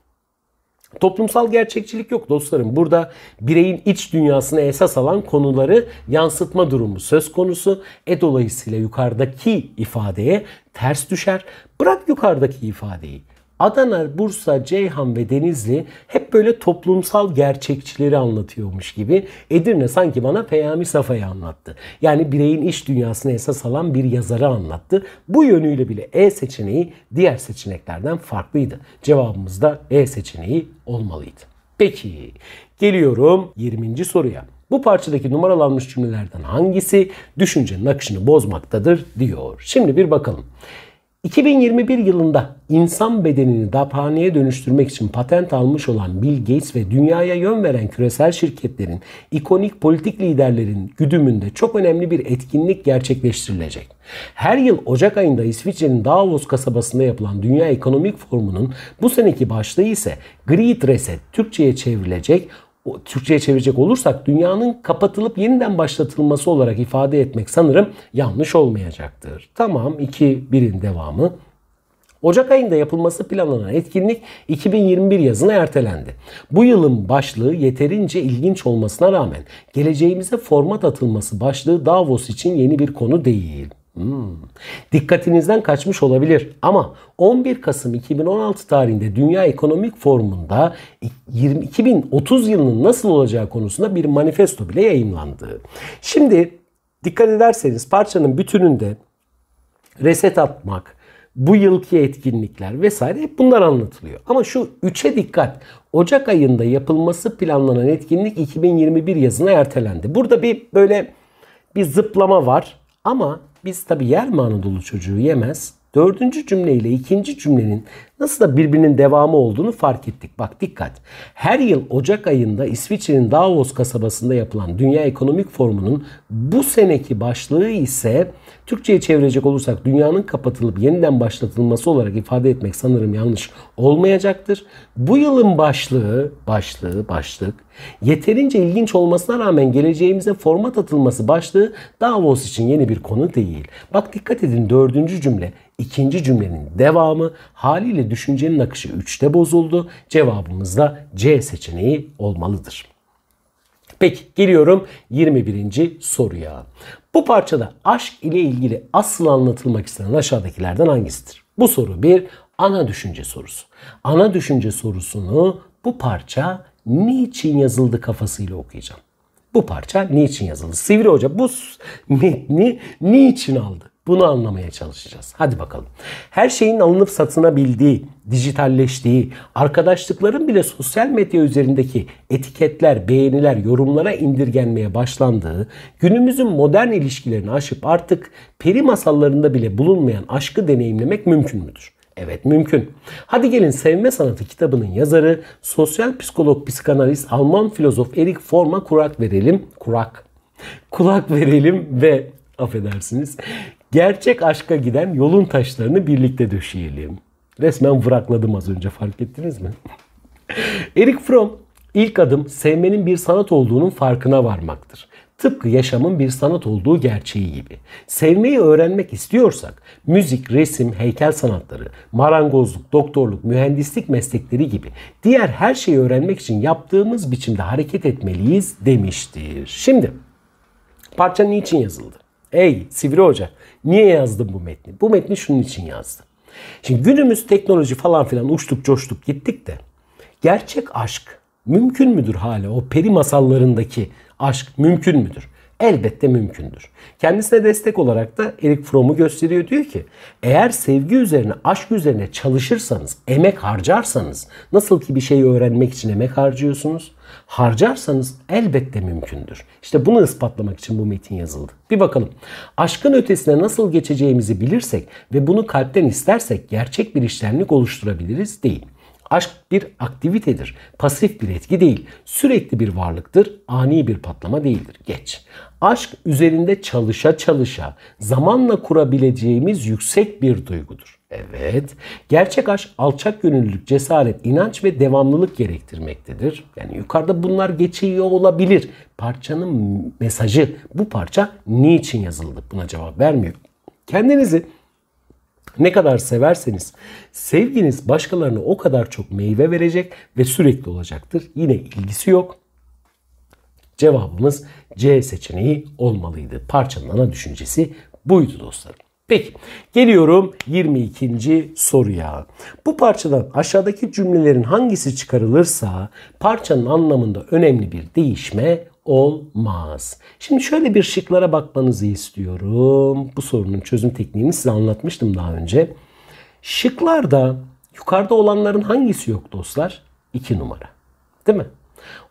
Speaker 1: Toplumsal gerçekçilik yok dostlarım. Burada bireyin iç dünyasına esas alan konuları yansıtma durumu söz konusu. E dolayısıyla yukarıdaki ifadeye ters düşer. Bırak yukarıdaki ifadeyi. Adana, Bursa, Ceyhan ve Denizli hep böyle toplumsal gerçekçileri anlatıyormuş gibi. Edirne sanki bana Peyami Safa'yı anlattı. Yani bireyin iş dünyasını esas alan bir yazarı anlattı. Bu yönüyle bile E seçeneği diğer seçeneklerden farklıydı. Cevabımız da E seçeneği olmalıydı. Peki geliyorum 20. soruya. Bu parçadaki numaralanmış cümlelerden hangisi düşüncenin akışını bozmaktadır diyor. Şimdi bir bakalım. 2021 yılında insan bedenini daphaniye dönüştürmek için patent almış olan Bill Gates ve dünyaya yön veren küresel şirketlerin ikonik politik liderlerin güdümünde çok önemli bir etkinlik gerçekleştirilecek. Her yıl Ocak ayında İsviçre'nin Davos kasabasında yapılan Dünya Ekonomik Forumu'nun bu seneki başlığı ise Great Reset Türkçe'ye çevrilecek Türkçe'ye çevirecek olursak dünyanın kapatılıp yeniden başlatılması olarak ifade etmek sanırım yanlış olmayacaktır. Tamam 2.1'in devamı. Ocak ayında yapılması planlanan etkinlik 2021 yazına ertelendi. Bu yılın başlığı yeterince ilginç olmasına rağmen geleceğimize format atılması başlığı Davos için yeni bir konu değil. Hmm. Dikkatinizden kaçmış olabilir ama 11 Kasım 2016 tarihinde Dünya Ekonomik Forumunda 20, 2030 yılının nasıl olacağı konusunda bir manifesto bile yayımlandı. Şimdi dikkat ederseniz parçanın bütününde reset atmak, bu yılki etkinlikler vesaire hep bunlar anlatılıyor. Ama şu üçe dikkat. Ocak ayında yapılması planlanan etkinlik 2021 yazına ertelendi. Burada bir böyle bir zıplama var ama biz tabi yer mi Anadolu çocuğu yemez. Dördüncü cümle ile ikinci cümlenin nasıl da birbirinin devamı olduğunu fark ettik. Bak dikkat. Her yıl Ocak ayında İsviçre'nin Davos kasabasında yapılan Dünya Ekonomik Forumu'nun bu seneki başlığı ise Türkçe'ye çevirecek olursak dünyanın kapatılıp yeniden başlatılması olarak ifade etmek sanırım yanlış olmayacaktır. Bu yılın başlığı, başlığı, başlık Yeterince ilginç olmasına rağmen geleceğimize format atılması başlığı Davos için yeni bir konu değil. Bak dikkat edin dördüncü cümle ikinci cümlenin devamı haliyle düşüncenin akışı 3'te bozuldu. Cevabımız da C seçeneği olmalıdır. Peki geliyorum 21. soruya. Bu parçada aşk ile ilgili asıl anlatılmak istenen aşağıdakilerden hangisidir? Bu soru bir ana düşünce sorusu. Ana düşünce sorusunu bu parça niçin yazıldı kafasıyla okuyacağım. Bu parça niçin yazıldı? Sivri Hoca bu metni niçin aldı? Bunu anlamaya çalışacağız. Hadi bakalım. Her şeyin alınıp satınabildiği, dijitalleştiği, arkadaşlıkların bile sosyal medya üzerindeki etiketler, beğeniler, yorumlara indirgenmeye başlandığı, günümüzün modern ilişkilerini aşıp artık peri masallarında bile bulunmayan aşkı deneyimlemek mümkün müdür? Evet mümkün. Hadi gelin Sevme Sanatı kitabının yazarı, sosyal psikolog, psikanalist, Alman filozof Erik Forma kurak verelim. Kurak. Kulak verelim ve affedersiniz. Gerçek aşka giden yolun taşlarını birlikte döşeyelim. Resmen vırakladım az önce fark ettiniz mi? Erik Fromm ilk adım sevmenin bir sanat olduğunun farkına varmaktır. Tıpkı yaşamın bir sanat olduğu gerçeği gibi. Sevmeyi öğrenmek istiyorsak müzik, resim, heykel sanatları, marangozluk, doktorluk, mühendislik meslekleri gibi diğer her şeyi öğrenmek için yaptığımız biçimde hareket etmeliyiz demiştir. Şimdi parça niçin yazıldı? Ey Sivri Hoca niye yazdın bu metni? Bu metni şunun için yazdım. Şimdi günümüz teknoloji falan filan uçtuk coştuk gittik de gerçek aşk Mümkün müdür hala o peri masallarındaki aşk mümkün müdür? Elbette mümkündür. Kendisine destek olarak da Erik Fromm'u gösteriyor diyor ki eğer sevgi üzerine, aşk üzerine çalışırsanız, emek harcarsanız nasıl ki bir şeyi öğrenmek için emek harcıyorsunuz, harcarsanız elbette mümkündür. İşte bunu ispatlamak için bu metin yazıldı. Bir bakalım. Aşkın ötesine nasıl geçeceğimizi bilirsek ve bunu kalpten istersek gerçek bir işlemlik oluşturabiliriz değil. Aşk bir aktivitedir. Pasif bir etki değil. Sürekli bir varlıktır. Ani bir patlama değildir. Geç. Aşk üzerinde çalışa çalışa zamanla kurabileceğimiz yüksek bir duygudur. Evet. Gerçek aşk alçak gönüllülük, cesaret, inanç ve devamlılık gerektirmektedir. Yani yukarıda bunlar geçiyor olabilir. Parçanın mesajı bu parça niçin yazıldı? Buna cevap vermiyor. Kendinizi ne kadar severseniz sevginiz başkalarına o kadar çok meyve verecek ve sürekli olacaktır. Yine ilgisi yok. Cevabımız C seçeneği olmalıydı. Parçanın ana düşüncesi buydu dostlarım. Peki geliyorum 22. soruya. Bu parçadan aşağıdaki cümlelerin hangisi çıkarılırsa parçanın anlamında önemli bir değişme olmaz. Şimdi şöyle bir şıklara bakmanızı istiyorum. Bu sorunun çözüm tekniğini size anlatmıştım daha önce. Şıklarda yukarıda olanların hangisi yok dostlar? 2 numara. Değil mi?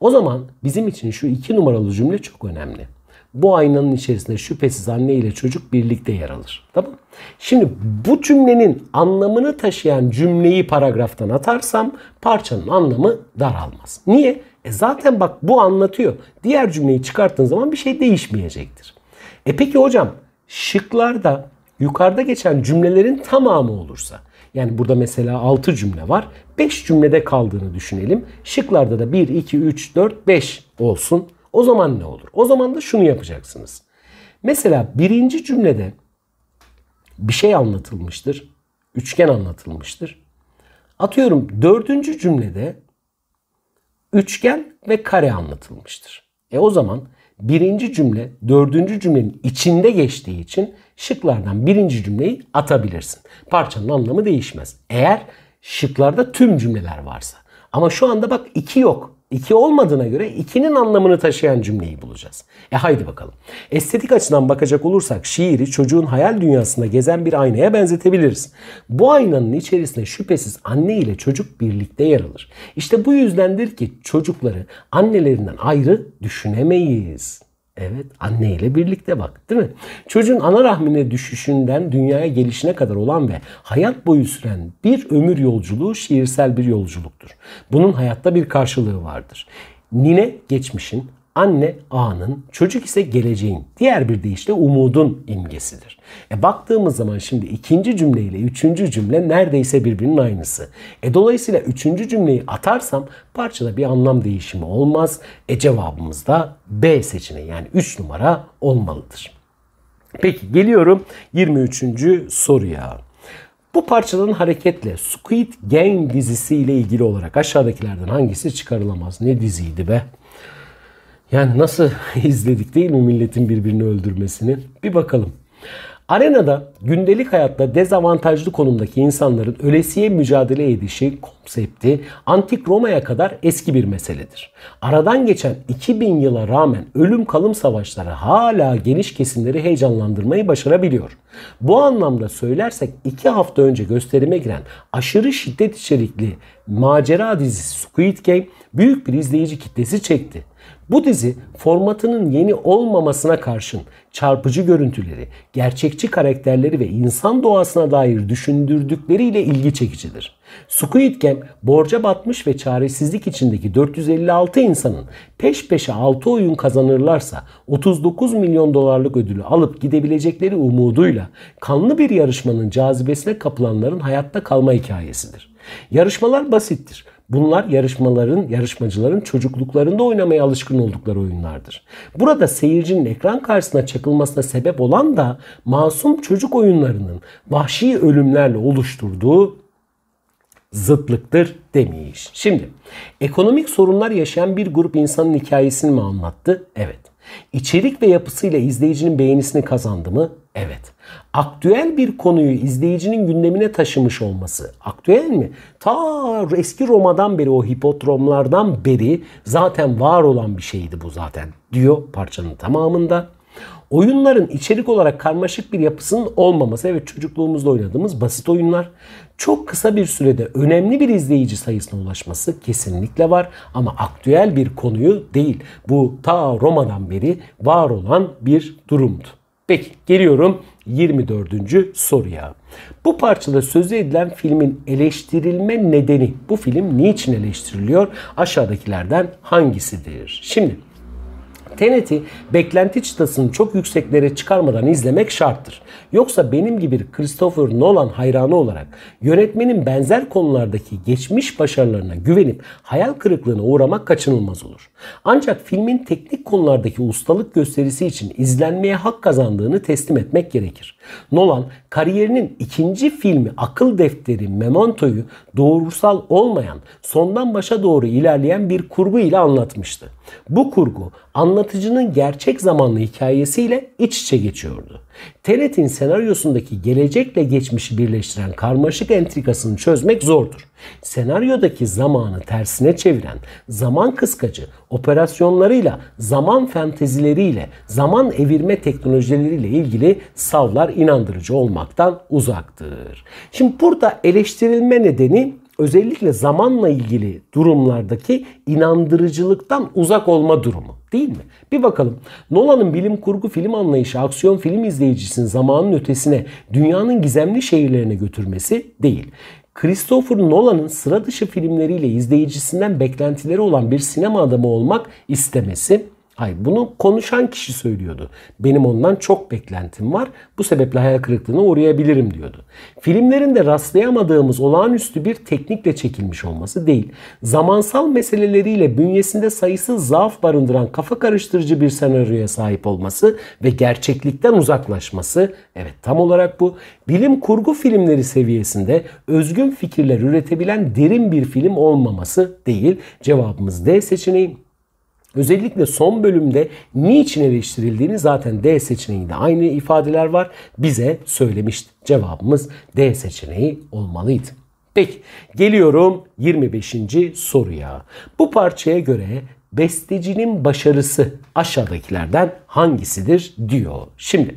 Speaker 1: O zaman bizim için şu iki numaralı cümle çok önemli. Bu aynanın içerisinde şüphesiz anne ile çocuk birlikte yer alır. Tamam Şimdi bu cümlenin anlamını taşıyan cümleyi paragraftan atarsam parçanın anlamı daralmaz. Niye? E zaten bak bu anlatıyor. Diğer cümleyi çıkarttığın zaman bir şey değişmeyecektir. E peki hocam şıklarda yukarıda geçen cümlelerin tamamı olursa yani burada mesela 6 cümle var. 5 cümlede kaldığını düşünelim. Şıklarda da 1, 2, 3, 4, 5 olsun. O zaman ne olur? O zaman da şunu yapacaksınız. Mesela birinci cümlede bir şey anlatılmıştır. Üçgen anlatılmıştır. Atıyorum dördüncü cümlede üçgen ve kare anlatılmıştır. E o zaman birinci cümle dördüncü cümlenin içinde geçtiği için şıklardan birinci cümleyi atabilirsin. Parçanın anlamı değişmez. Eğer şıklarda tüm cümleler varsa. Ama şu anda bak iki yok. 2 olmadığına göre 2'nin anlamını taşıyan cümleyi bulacağız. E haydi bakalım. Estetik açıdan bakacak olursak şiiri çocuğun hayal dünyasında gezen bir aynaya benzetebiliriz. Bu aynanın içerisinde şüphesiz anne ile çocuk birlikte yer alır. İşte bu yüzdendir ki çocukları annelerinden ayrı düşünemeyiz. Evet anne ile birlikte bak değil mi? Çocuğun ana rahmine düşüşünden dünyaya gelişine kadar olan ve hayat boyu süren bir ömür yolculuğu şiirsel bir yolculuktur. Bunun hayatta bir karşılığı vardır. Nine geçmişin, Anne anın, çocuk ise geleceğin, diğer bir deyişle umudun imgesidir. E baktığımız zaman şimdi ikinci cümle ile üçüncü cümle neredeyse birbirinin aynısı. E dolayısıyla üçüncü cümleyi atarsam parçada bir anlam değişimi olmaz. E cevabımız da B seçeneği yani 3 numara olmalıdır. Peki geliyorum 23. soruya. Bu parçadan hareketle Squid Game dizisi ile ilgili olarak aşağıdakilerden hangisi çıkarılamaz? Ne diziydi be? Yani nasıl <laughs> izledik değil mi milletin birbirini öldürmesini? Bir bakalım. Arenada gündelik hayatta dezavantajlı konumdaki insanların ölesiye mücadele edişi konsepti antik Roma'ya kadar eski bir meseledir. Aradan geçen 2000 yıla rağmen ölüm kalım savaşları hala geniş kesimleri heyecanlandırmayı başarabiliyor. Bu anlamda söylersek 2 hafta önce gösterime giren aşırı şiddet içerikli macera dizisi Squid Game büyük bir izleyici kitlesi çekti. Bu dizi formatının yeni olmamasına karşın çarpıcı görüntüleri, gerçekçi karakterleri ve insan doğasına dair düşündürdükleriyle ilgi çekicidir. Squid Game borca batmış ve çaresizlik içindeki 456 insanın peş peşe 6 oyun kazanırlarsa 39 milyon dolarlık ödülü alıp gidebilecekleri umuduyla kanlı bir yarışmanın cazibesine kapılanların hayatta kalma hikayesidir. Yarışmalar basittir. Bunlar yarışmaların, yarışmacıların çocukluklarında oynamaya alışkın oldukları oyunlardır. Burada seyircinin ekran karşısına çakılmasına sebep olan da masum çocuk oyunlarının vahşi ölümlerle oluşturduğu zıtlıktır demiş. Şimdi ekonomik sorunlar yaşayan bir grup insanın hikayesini mi anlattı? Evet. İçerik ve yapısıyla izleyicinin beğenisini kazandı mı? Evet. Aktüel bir konuyu izleyicinin gündemine taşımış olması. Aktüel mi? Ta eski Roma'dan beri o hipodromlardan beri zaten var olan bir şeydi bu zaten diyor parçanın tamamında. Oyunların içerik olarak karmaşık bir yapısının olmaması evet çocukluğumuzda oynadığımız basit oyunlar çok kısa bir sürede önemli bir izleyici sayısına ulaşması kesinlikle var ama aktüel bir konuyu değil. Bu ta Roma'dan beri var olan bir durumdu. Peki geliyorum 24. soruya. Bu parçada sözü edilen filmin eleştirilme nedeni, bu film niçin eleştiriliyor? Aşağıdakilerden hangisidir? Şimdi Teneti beklenti çıtasını çok yükseklere çıkarmadan izlemek şarttır. Yoksa benim gibi Christopher Nolan hayranı olarak yönetmenin benzer konulardaki geçmiş başarılarına güvenip hayal kırıklığına uğramak kaçınılmaz olur. Ancak filmin teknik konulardaki ustalık gösterisi için izlenmeye hak kazandığını teslim etmek gerekir. Nolan kariyerinin ikinci filmi Akıl Defteri Memento'yu doğrusal olmayan, sondan başa doğru ilerleyen bir kurgu ile anlatmıştı. Bu kurgu anlatıcının gerçek zamanlı hikayesiyle iç içe geçiyordu. TRT'nin senaryosundaki gelecekle geçmişi birleştiren karmaşık entrikasını çözmek zordur. Senaryodaki zamanı tersine çeviren, zaman kıskacı operasyonlarıyla, zaman fantezileriyle, zaman evirme teknolojileriyle ilgili savlar inandırıcı olmaktan uzaktır. Şimdi burada eleştirilme nedeni özellikle zamanla ilgili durumlardaki inandırıcılıktan uzak olma durumu değil mi? Bir bakalım. Nolan'ın bilim kurgu film anlayışı aksiyon film izleyicisini zamanın ötesine dünyanın gizemli şehirlerine götürmesi değil. Christopher Nolan'ın sıra dışı filmleriyle izleyicisinden beklentileri olan bir sinema adamı olmak istemesi Hayır bunu konuşan kişi söylüyordu. Benim ondan çok beklentim var. Bu sebeple hayal kırıklığına uğrayabilirim diyordu. Filmlerinde rastlayamadığımız olağanüstü bir teknikle çekilmiş olması değil. Zamansal meseleleriyle bünyesinde sayısız zaaf barındıran kafa karıştırıcı bir senaryoya sahip olması ve gerçeklikten uzaklaşması evet tam olarak bu bilim kurgu filmleri seviyesinde özgün fikirler üretebilen derin bir film olmaması değil. Cevabımız D seçeneği. Özellikle son bölümde niçin eleştirildiğini zaten D seçeneğinde aynı ifadeler var. Bize söylemişti. Cevabımız D seçeneği olmalıydı. Peki geliyorum 25. soruya. Bu parçaya göre bestecinin başarısı aşağıdakilerden hangisidir diyor. Şimdi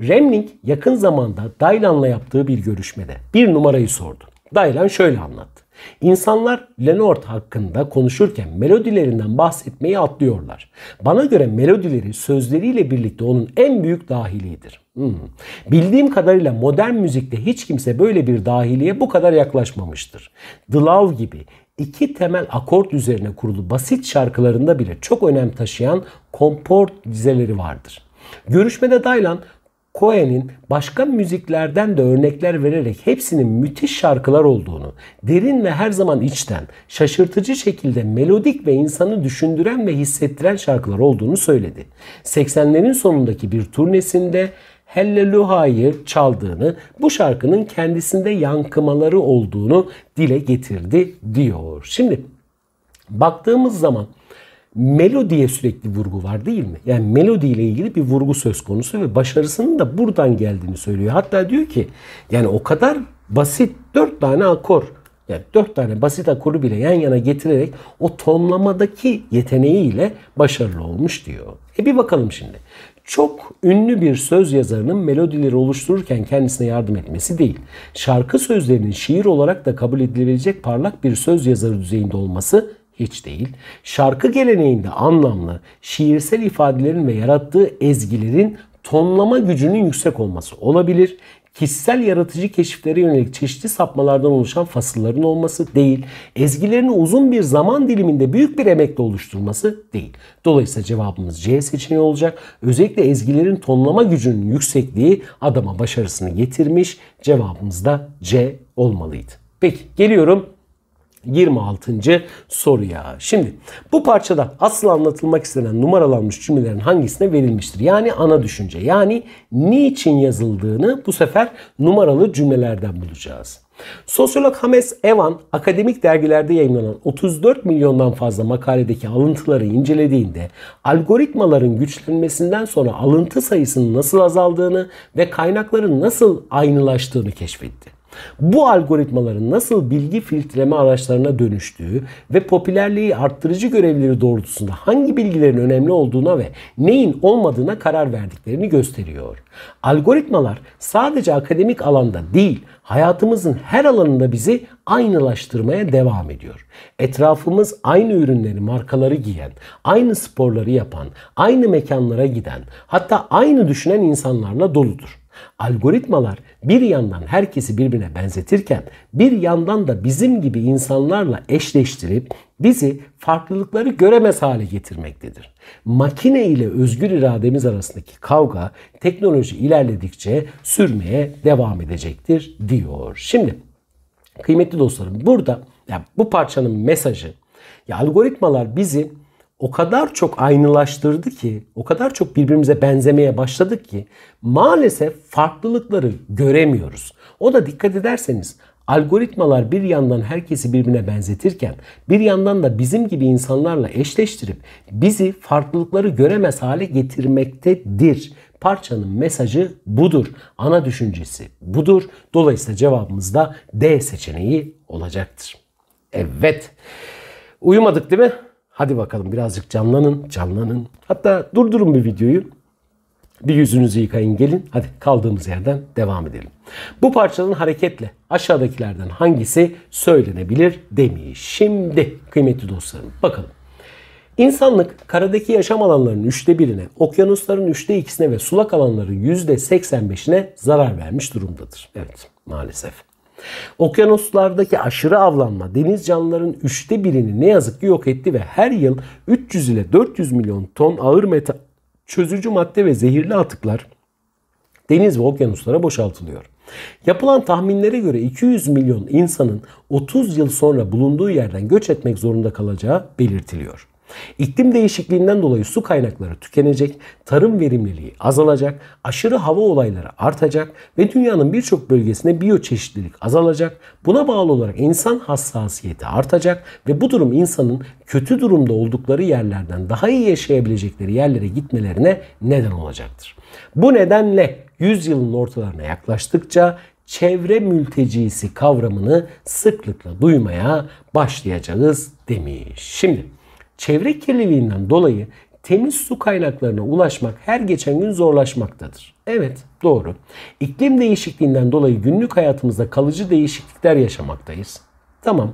Speaker 1: Remling yakın zamanda Daylan'la yaptığı bir görüşmede bir numarayı sordu. Daylan şöyle anlattı. İnsanlar Lenord hakkında konuşurken melodilerinden bahsetmeyi atlıyorlar. Bana göre melodileri sözleriyle birlikte onun en büyük dahilidir. Hmm. Bildiğim kadarıyla modern müzikte hiç kimse böyle bir dahiliye bu kadar yaklaşmamıştır. The Love gibi iki temel akort üzerine kurulu basit şarkılarında bile çok önem taşıyan komport dizeleri vardır. Görüşmede Daylan Koen'in başka müziklerden de örnekler vererek hepsinin müthiş şarkılar olduğunu, derin ve her zaman içten, şaşırtıcı şekilde melodik ve insanı düşündüren ve hissettiren şarkılar olduğunu söyledi. 80'lerin sonundaki bir turnesinde "Hallelujah"ı çaldığını, bu şarkının kendisinde yankımaları olduğunu dile getirdi diyor. Şimdi baktığımız zaman melodiye sürekli vurgu var değil mi? Yani melodiyle ilgili bir vurgu söz konusu ve başarısının da buradan geldiğini söylüyor. Hatta diyor ki yani o kadar basit dört tane akor yani dört tane basit akoru bile yan yana getirerek o tonlamadaki yeteneğiyle başarılı olmuş diyor. E bir bakalım şimdi. Çok ünlü bir söz yazarının melodileri oluştururken kendisine yardım etmesi değil, şarkı sözlerinin şiir olarak da kabul edilebilecek parlak bir söz yazarı düzeyinde olması hiç değil. Şarkı geleneğinde anlamlı, şiirsel ifadelerin ve yarattığı ezgilerin tonlama gücünün yüksek olması olabilir. Kişisel yaratıcı keşiflere yönelik çeşitli sapmalardan oluşan fasılların olması değil. Ezgilerini uzun bir zaman diliminde büyük bir emekle oluşturması değil. Dolayısıyla cevabımız C seçeneği olacak. Özellikle ezgilerin tonlama gücünün yüksekliği adama başarısını getirmiş. Cevabımız da C olmalıydı. Peki geliyorum 26. soruya. Şimdi bu parçada asıl anlatılmak istenen numaralanmış cümlelerin hangisine verilmiştir? Yani ana düşünce. Yani niçin yazıldığını bu sefer numaralı cümlelerden bulacağız. Sosyolog Hames Evan akademik dergilerde yayınlanan 34 milyondan fazla makaledeki alıntıları incelediğinde algoritmaların güçlenmesinden sonra alıntı sayısının nasıl azaldığını ve kaynakların nasıl aynılaştığını keşfetti. Bu algoritmaların nasıl bilgi filtreleme araçlarına dönüştüğü ve popülerliği arttırıcı görevleri doğrultusunda hangi bilgilerin önemli olduğuna ve neyin olmadığına karar verdiklerini gösteriyor. Algoritmalar sadece akademik alanda değil, hayatımızın her alanında bizi aynılaştırmaya devam ediyor. Etrafımız aynı ürünleri, markaları giyen, aynı sporları yapan, aynı mekanlara giden, hatta aynı düşünen insanlarla doludur. Algoritmalar bir yandan herkesi birbirine benzetirken bir yandan da bizim gibi insanlarla eşleştirip bizi farklılıkları göremez hale getirmektedir. Makine ile özgür irademiz arasındaki kavga teknoloji ilerledikçe sürmeye devam edecektir diyor. Şimdi kıymetli dostlarım burada ya yani bu parçanın mesajı ya algoritmalar bizi o kadar çok aynılaştırdı ki, o kadar çok birbirimize benzemeye başladık ki maalesef farklılıkları göremiyoruz. O da dikkat ederseniz algoritmalar bir yandan herkesi birbirine benzetirken bir yandan da bizim gibi insanlarla eşleştirip bizi farklılıkları göremez hale getirmektedir. Parçanın mesajı budur. Ana düşüncesi budur. Dolayısıyla cevabımız da D seçeneği olacaktır. Evet. Uyumadık değil mi? Hadi bakalım birazcık canlanın, canlanın. Hatta durdurun bir videoyu. Bir yüzünüzü yıkayın gelin. Hadi kaldığımız yerden devam edelim. Bu parçanın hareketle aşağıdakilerden hangisi söylenebilir demeyi. Şimdi kıymetli dostlarım bakalım. İnsanlık karadaki yaşam alanlarının üçte birine, okyanusların üçte ikisine ve sulak alanların yüzde seksen beşine zarar vermiş durumdadır. Evet maalesef. Okyanuslardaki aşırı avlanma deniz canlılarının üçte birini ne yazık ki yok etti ve her yıl 300 ile 400 milyon ton ağır metal, çözücü madde ve zehirli atıklar deniz ve okyanuslara boşaltılıyor. Yapılan tahminlere göre 200 milyon insanın 30 yıl sonra bulunduğu yerden göç etmek zorunda kalacağı belirtiliyor. İklim değişikliğinden dolayı su kaynakları tükenecek, tarım verimliliği azalacak, aşırı hava olayları artacak ve dünyanın birçok bölgesinde biyoçeşitlilik azalacak. Buna bağlı olarak insan hassasiyeti artacak ve bu durum insanın kötü durumda oldukları yerlerden daha iyi yaşayabilecekleri yerlere gitmelerine neden olacaktır. Bu nedenle yüzyılın ortalarına yaklaştıkça çevre mültecisi kavramını sıklıkla duymaya başlayacağız demiş. Şimdi çevre kirliliğinden dolayı temiz su kaynaklarına ulaşmak her geçen gün zorlaşmaktadır. Evet, doğru. İklim değişikliğinden dolayı günlük hayatımızda kalıcı değişiklikler yaşamaktayız. Tamam.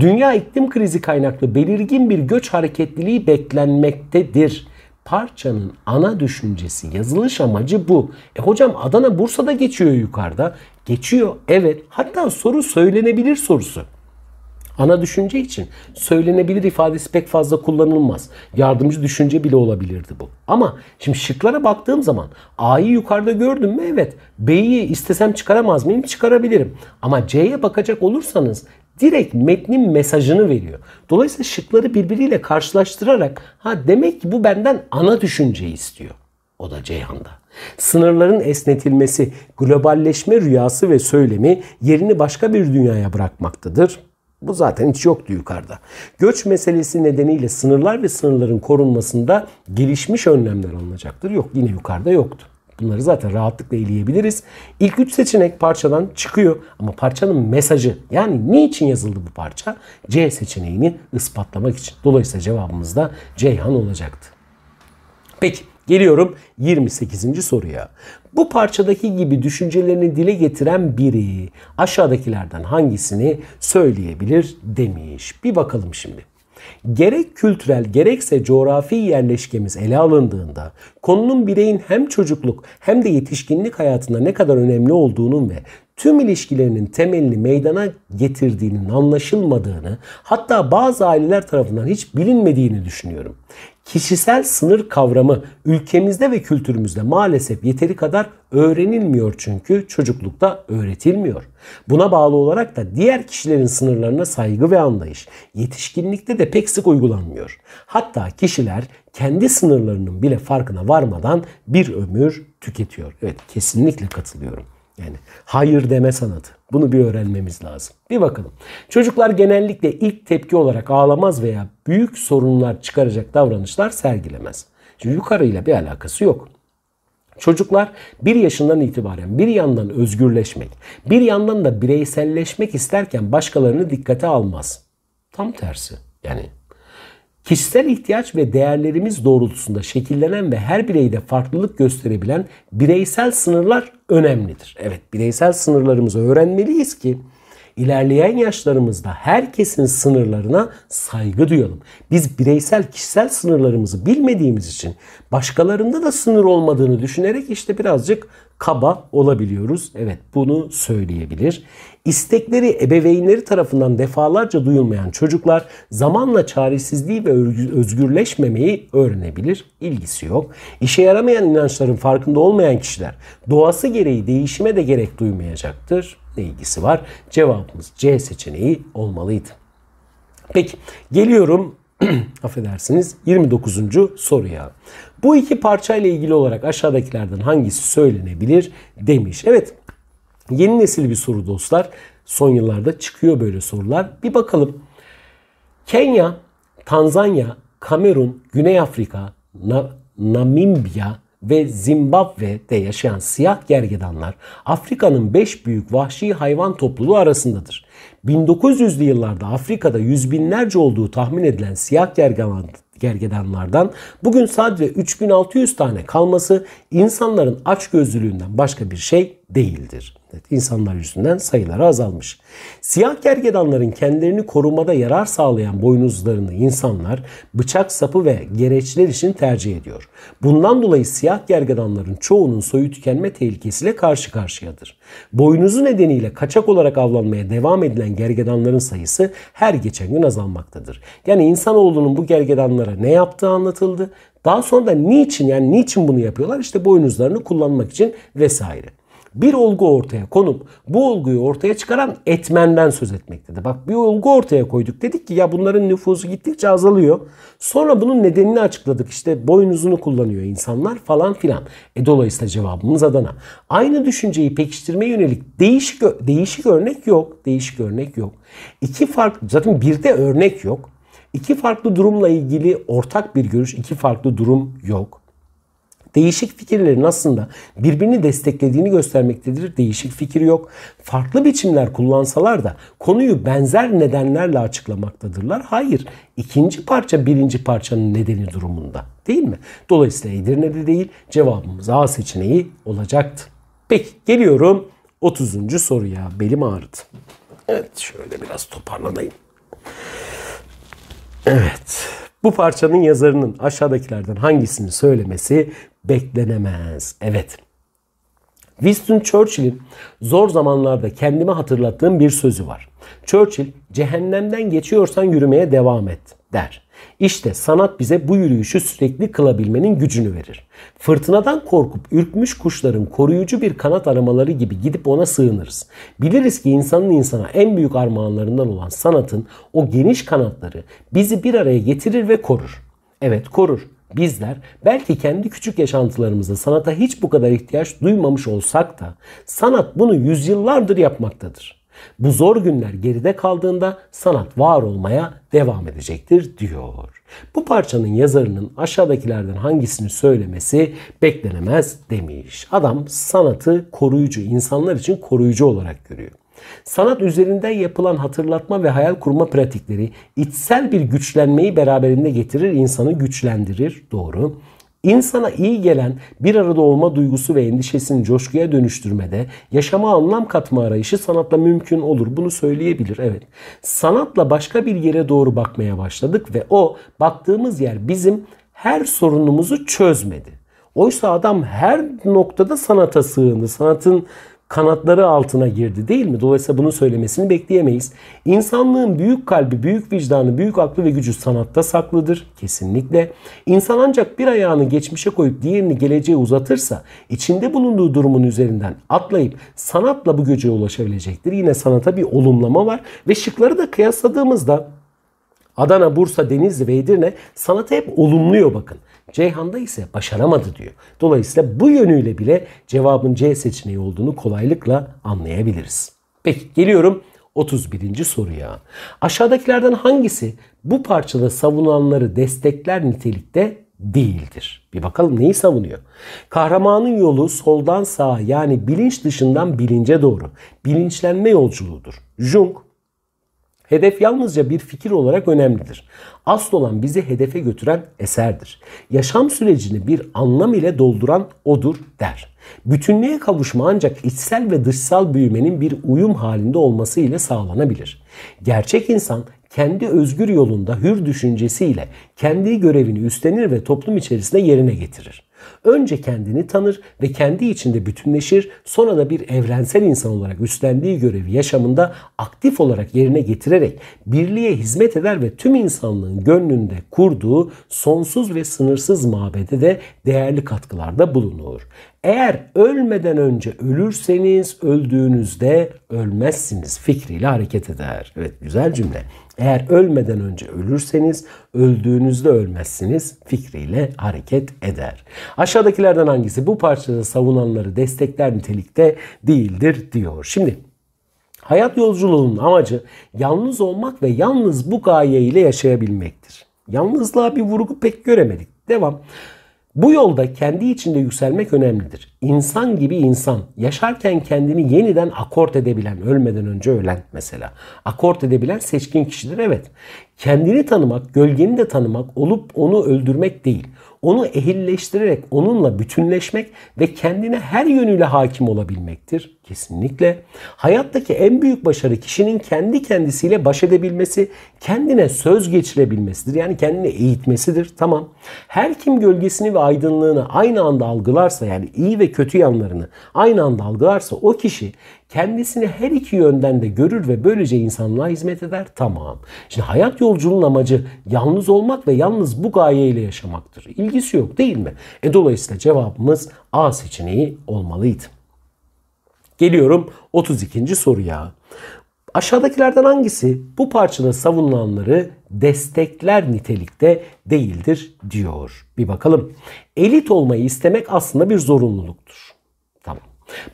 Speaker 1: Dünya iklim krizi kaynaklı belirgin bir göç hareketliliği beklenmektedir. Parçanın ana düşüncesi, yazılış amacı bu. E hocam Adana Bursa'da geçiyor yukarıda. Geçiyor evet. Hatta soru söylenebilir sorusu ana düşünce için söylenebilir ifadesi pek fazla kullanılmaz. Yardımcı düşünce bile olabilirdi bu. Ama şimdi şıklara baktığım zaman A'yı yukarıda gördüm mü? Evet. B'yi istesem çıkaramaz mıyım? Çıkarabilirim. Ama C'ye bakacak olursanız direkt metnin mesajını veriyor. Dolayısıyla şıkları birbiriyle karşılaştırarak ha demek ki bu benden ana düşünceyi istiyor. O da Ceyhan'da. Sınırların esnetilmesi, globalleşme rüyası ve söylemi yerini başka bir dünyaya bırakmaktadır. Bu zaten hiç yoktu yukarıda. Göç meselesi nedeniyle sınırlar ve sınırların korunmasında gelişmiş önlemler alınacaktır. Yok yine yukarıda yoktu. Bunları zaten rahatlıkla eleyebiliriz. İlk üç seçenek parçadan çıkıyor ama parçanın mesajı yani niçin yazıldı bu parça? C seçeneğini ispatlamak için. Dolayısıyla cevabımız da Ceyhan olacaktı. Peki geliyorum 28. soruya. Bu parçadaki gibi düşüncelerini dile getiren biri aşağıdakilerden hangisini söyleyebilir demiş. Bir bakalım şimdi. Gerek kültürel gerekse coğrafi yerleşkemiz ele alındığında konunun bireyin hem çocukluk hem de yetişkinlik hayatında ne kadar önemli olduğunun ve tüm ilişkilerinin temelini meydana getirdiğinin anlaşılmadığını hatta bazı aileler tarafından hiç bilinmediğini düşünüyorum kişisel sınır kavramı ülkemizde ve kültürümüzde maalesef yeteri kadar öğrenilmiyor çünkü çocuklukta öğretilmiyor. Buna bağlı olarak da diğer kişilerin sınırlarına saygı ve anlayış yetişkinlikte de pek sık uygulanmıyor. Hatta kişiler kendi sınırlarının bile farkına varmadan bir ömür tüketiyor. Evet kesinlikle katılıyorum. Yani hayır deme sanatı. Bunu bir öğrenmemiz lazım. Bir bakalım. Çocuklar genellikle ilk tepki olarak ağlamaz veya büyük sorunlar çıkaracak davranışlar sergilemez. Çünkü yukarıyla bir alakası yok. Çocuklar bir yaşından itibaren bir yandan özgürleşmek, bir yandan da bireyselleşmek isterken başkalarını dikkate almaz. Tam tersi. Yani Kişisel ihtiyaç ve değerlerimiz doğrultusunda şekillenen ve her bireyde farklılık gösterebilen bireysel sınırlar önemlidir. Evet bireysel sınırlarımızı öğrenmeliyiz ki ilerleyen yaşlarımızda herkesin sınırlarına saygı duyalım. Biz bireysel kişisel sınırlarımızı bilmediğimiz için başkalarında da sınır olmadığını düşünerek işte birazcık kaba olabiliyoruz. Evet bunu söyleyebilir. İstekleri ebeveynleri tarafından defalarca duyulmayan çocuklar zamanla çaresizliği ve özgürleşmemeyi öğrenebilir. İlgisi yok. İşe yaramayan inançların farkında olmayan kişiler doğası gereği değişime de gerek duymayacaktır. Ne ilgisi var? Cevabımız C seçeneği olmalıydı. Peki geliyorum <clears throat> affedersiniz 29. soruya. Bu iki parça ile ilgili olarak aşağıdakilerden hangisi söylenebilir demiş. Evet yeni nesil bir soru dostlar. Son yıllarda çıkıyor böyle sorular. Bir bakalım. Kenya, Tanzanya, Kamerun, Güney Afrika, Na Namibya, ve Zimbabwe'de yaşayan siyah gergedanlar Afrika'nın 5 büyük vahşi hayvan topluluğu arasındadır. 1900'lü yıllarda Afrika'da yüz binlerce olduğu tahmin edilen siyah gergedan gergedanlardan bugün sadece 3600 tane kalması insanların açgözlülüğünden başka bir şey değildir adet insanlar yüzünden sayıları azalmış. Siyah gergedanların kendilerini korumada yarar sağlayan boynuzlarını insanlar bıçak sapı ve gereçler için tercih ediyor. Bundan dolayı siyah gergedanların çoğunun soyu tükenme tehlikesiyle karşı karşıyadır. Boynuzu nedeniyle kaçak olarak avlanmaya devam edilen gergedanların sayısı her geçen gün azalmaktadır. Yani insanoğlunun bu gergedanlara ne yaptığı anlatıldı. Daha sonra da niçin yani niçin bunu yapıyorlar? İşte boynuzlarını kullanmak için vesaire bir olgu ortaya konup bu olguyu ortaya çıkaran etmenden söz etmektedir. Bak bir olgu ortaya koyduk dedik ki ya bunların nüfusu gittikçe azalıyor. Sonra bunun nedenini açıkladık. İşte boyun kullanıyor insanlar falan filan. E dolayısıyla cevabımız Adana. Aynı düşünceyi pekiştirmeye yönelik değişik değişik örnek yok. Değişik örnek yok. İki farklı zaten bir de örnek yok. İki farklı durumla ilgili ortak bir görüş, iki farklı durum yok değişik fikirlerin aslında birbirini desteklediğini göstermektedir. Değişik fikir yok. Farklı biçimler kullansalar da konuyu benzer nedenlerle açıklamaktadırlar. Hayır. İkinci parça birinci parçanın nedeni durumunda. Değil mi? Dolayısıyla Edirne'de değil cevabımız A seçeneği olacaktı. Peki geliyorum 30. soruya. Belim ağrıdı. Evet şöyle biraz toparlanayım. Evet. Bu parçanın yazarının aşağıdakilerden hangisini söylemesi beklenemez. Evet. Winston Churchill'in zor zamanlarda kendime hatırlattığım bir sözü var. Churchill cehennemden geçiyorsan yürümeye devam et der. İşte sanat bize bu yürüyüşü sürekli kılabilmenin gücünü verir. Fırtınadan korkup ürkmüş kuşların koruyucu bir kanat aramaları gibi gidip ona sığınırız. Biliriz ki insanın insana en büyük armağanlarından olan sanatın o geniş kanatları bizi bir araya getirir ve korur. Evet korur. Bizler belki kendi küçük yaşantılarımızda sanata hiç bu kadar ihtiyaç duymamış olsak da sanat bunu yüzyıllardır yapmaktadır. Bu zor günler geride kaldığında sanat var olmaya devam edecektir diyor. Bu parçanın yazarının aşağıdakilerden hangisini söylemesi beklenemez demiş. Adam sanatı koruyucu, insanlar için koruyucu olarak görüyor. Sanat üzerinde yapılan hatırlatma ve hayal kurma pratikleri içsel bir güçlenmeyi beraberinde getirir, insanı güçlendirir. Doğru. İnsana iyi gelen bir arada olma duygusu ve endişesini coşkuya dönüştürmede yaşama anlam katma arayışı sanatla mümkün olur. Bunu söyleyebilir evet. Sanatla başka bir yere doğru bakmaya başladık ve o baktığımız yer bizim her sorunumuzu çözmedi. Oysa adam her noktada sanata sığındı. Sanatın kanatları altına girdi değil mi? Dolayısıyla bunu söylemesini bekleyemeyiz. İnsanlığın büyük kalbi, büyük vicdanı, büyük aklı ve gücü sanatta saklıdır kesinlikle. İnsan ancak bir ayağını geçmişe koyup diğerini geleceğe uzatırsa içinde bulunduğu durumun üzerinden atlayıp sanatla bu güce ulaşabilecektir. Yine sanata bir olumlama var ve şıkları da kıyasladığımızda Adana, Bursa, Denizli ve Edirne sanata hep olumluyor bakın. Ceyhan'da ise başaramadı diyor. Dolayısıyla bu yönüyle bile cevabın C seçeneği olduğunu kolaylıkla anlayabiliriz. Peki geliyorum 31. soruya. Aşağıdakilerden hangisi bu parçada savunanları destekler nitelikte değildir? Bir bakalım neyi savunuyor? Kahramanın yolu soldan sağa yani bilinç dışından bilince doğru. Bilinçlenme yolculuğudur. Jung Hedef yalnızca bir fikir olarak önemlidir. Asıl olan bizi hedefe götüren eserdir. Yaşam sürecini bir anlam ile dolduran odur der. Bütünlüğe kavuşma ancak içsel ve dışsal büyümenin bir uyum halinde olması ile sağlanabilir. Gerçek insan kendi özgür yolunda hür düşüncesiyle kendi görevini üstlenir ve toplum içerisinde yerine getirir. Önce kendini tanır ve kendi içinde bütünleşir, sonra da bir evrensel insan olarak üstlendiği görevi yaşamında aktif olarak yerine getirerek birliğe hizmet eder ve tüm insanlığın gönlünde kurduğu sonsuz ve sınırsız mabede de değerli katkılarda bulunur. Eğer ölmeden önce ölürseniz öldüğünüzde ölmezsiniz fikriyle hareket eder. Evet güzel cümle. Eğer ölmeden önce ölürseniz öldüğünüzde ölmezsiniz fikriyle hareket eder. Aşağıdakilerden hangisi bu parçada savunanları destekler nitelikte değildir diyor. Şimdi hayat yolculuğunun amacı yalnız olmak ve yalnız bu gaye ile yaşayabilmektir. Yalnızlığa bir vurgu pek göremedik. Devam. Bu yolda kendi içinde yükselmek önemlidir. İnsan gibi insan. Yaşarken kendini yeniden akort edebilen, ölmeden önce ölen mesela. Akort edebilen seçkin kişidir evet. Kendini tanımak, gölgeni de tanımak olup onu öldürmek değil onu ehilleştirerek onunla bütünleşmek ve kendine her yönüyle hakim olabilmektir. Kesinlikle. Hayattaki en büyük başarı kişinin kendi kendisiyle baş edebilmesi, kendine söz geçirebilmesidir. Yani kendini eğitmesidir. Tamam. Her kim gölgesini ve aydınlığını aynı anda algılarsa yani iyi ve kötü yanlarını aynı anda algılarsa o kişi kendisini her iki yönden de görür ve böylece insanlığa hizmet eder. Tamam. Şimdi hayat yolculuğunun amacı yalnız olmak ve yalnız bu gayeyle yaşamaktır. İlgisi yok değil mi? E dolayısıyla cevabımız A seçeneği olmalıydı. Geliyorum 32. soruya. Aşağıdakilerden hangisi bu parçada savunulanları destekler nitelikte değildir diyor. Bir bakalım. Elit olmayı istemek aslında bir zorunluluktur.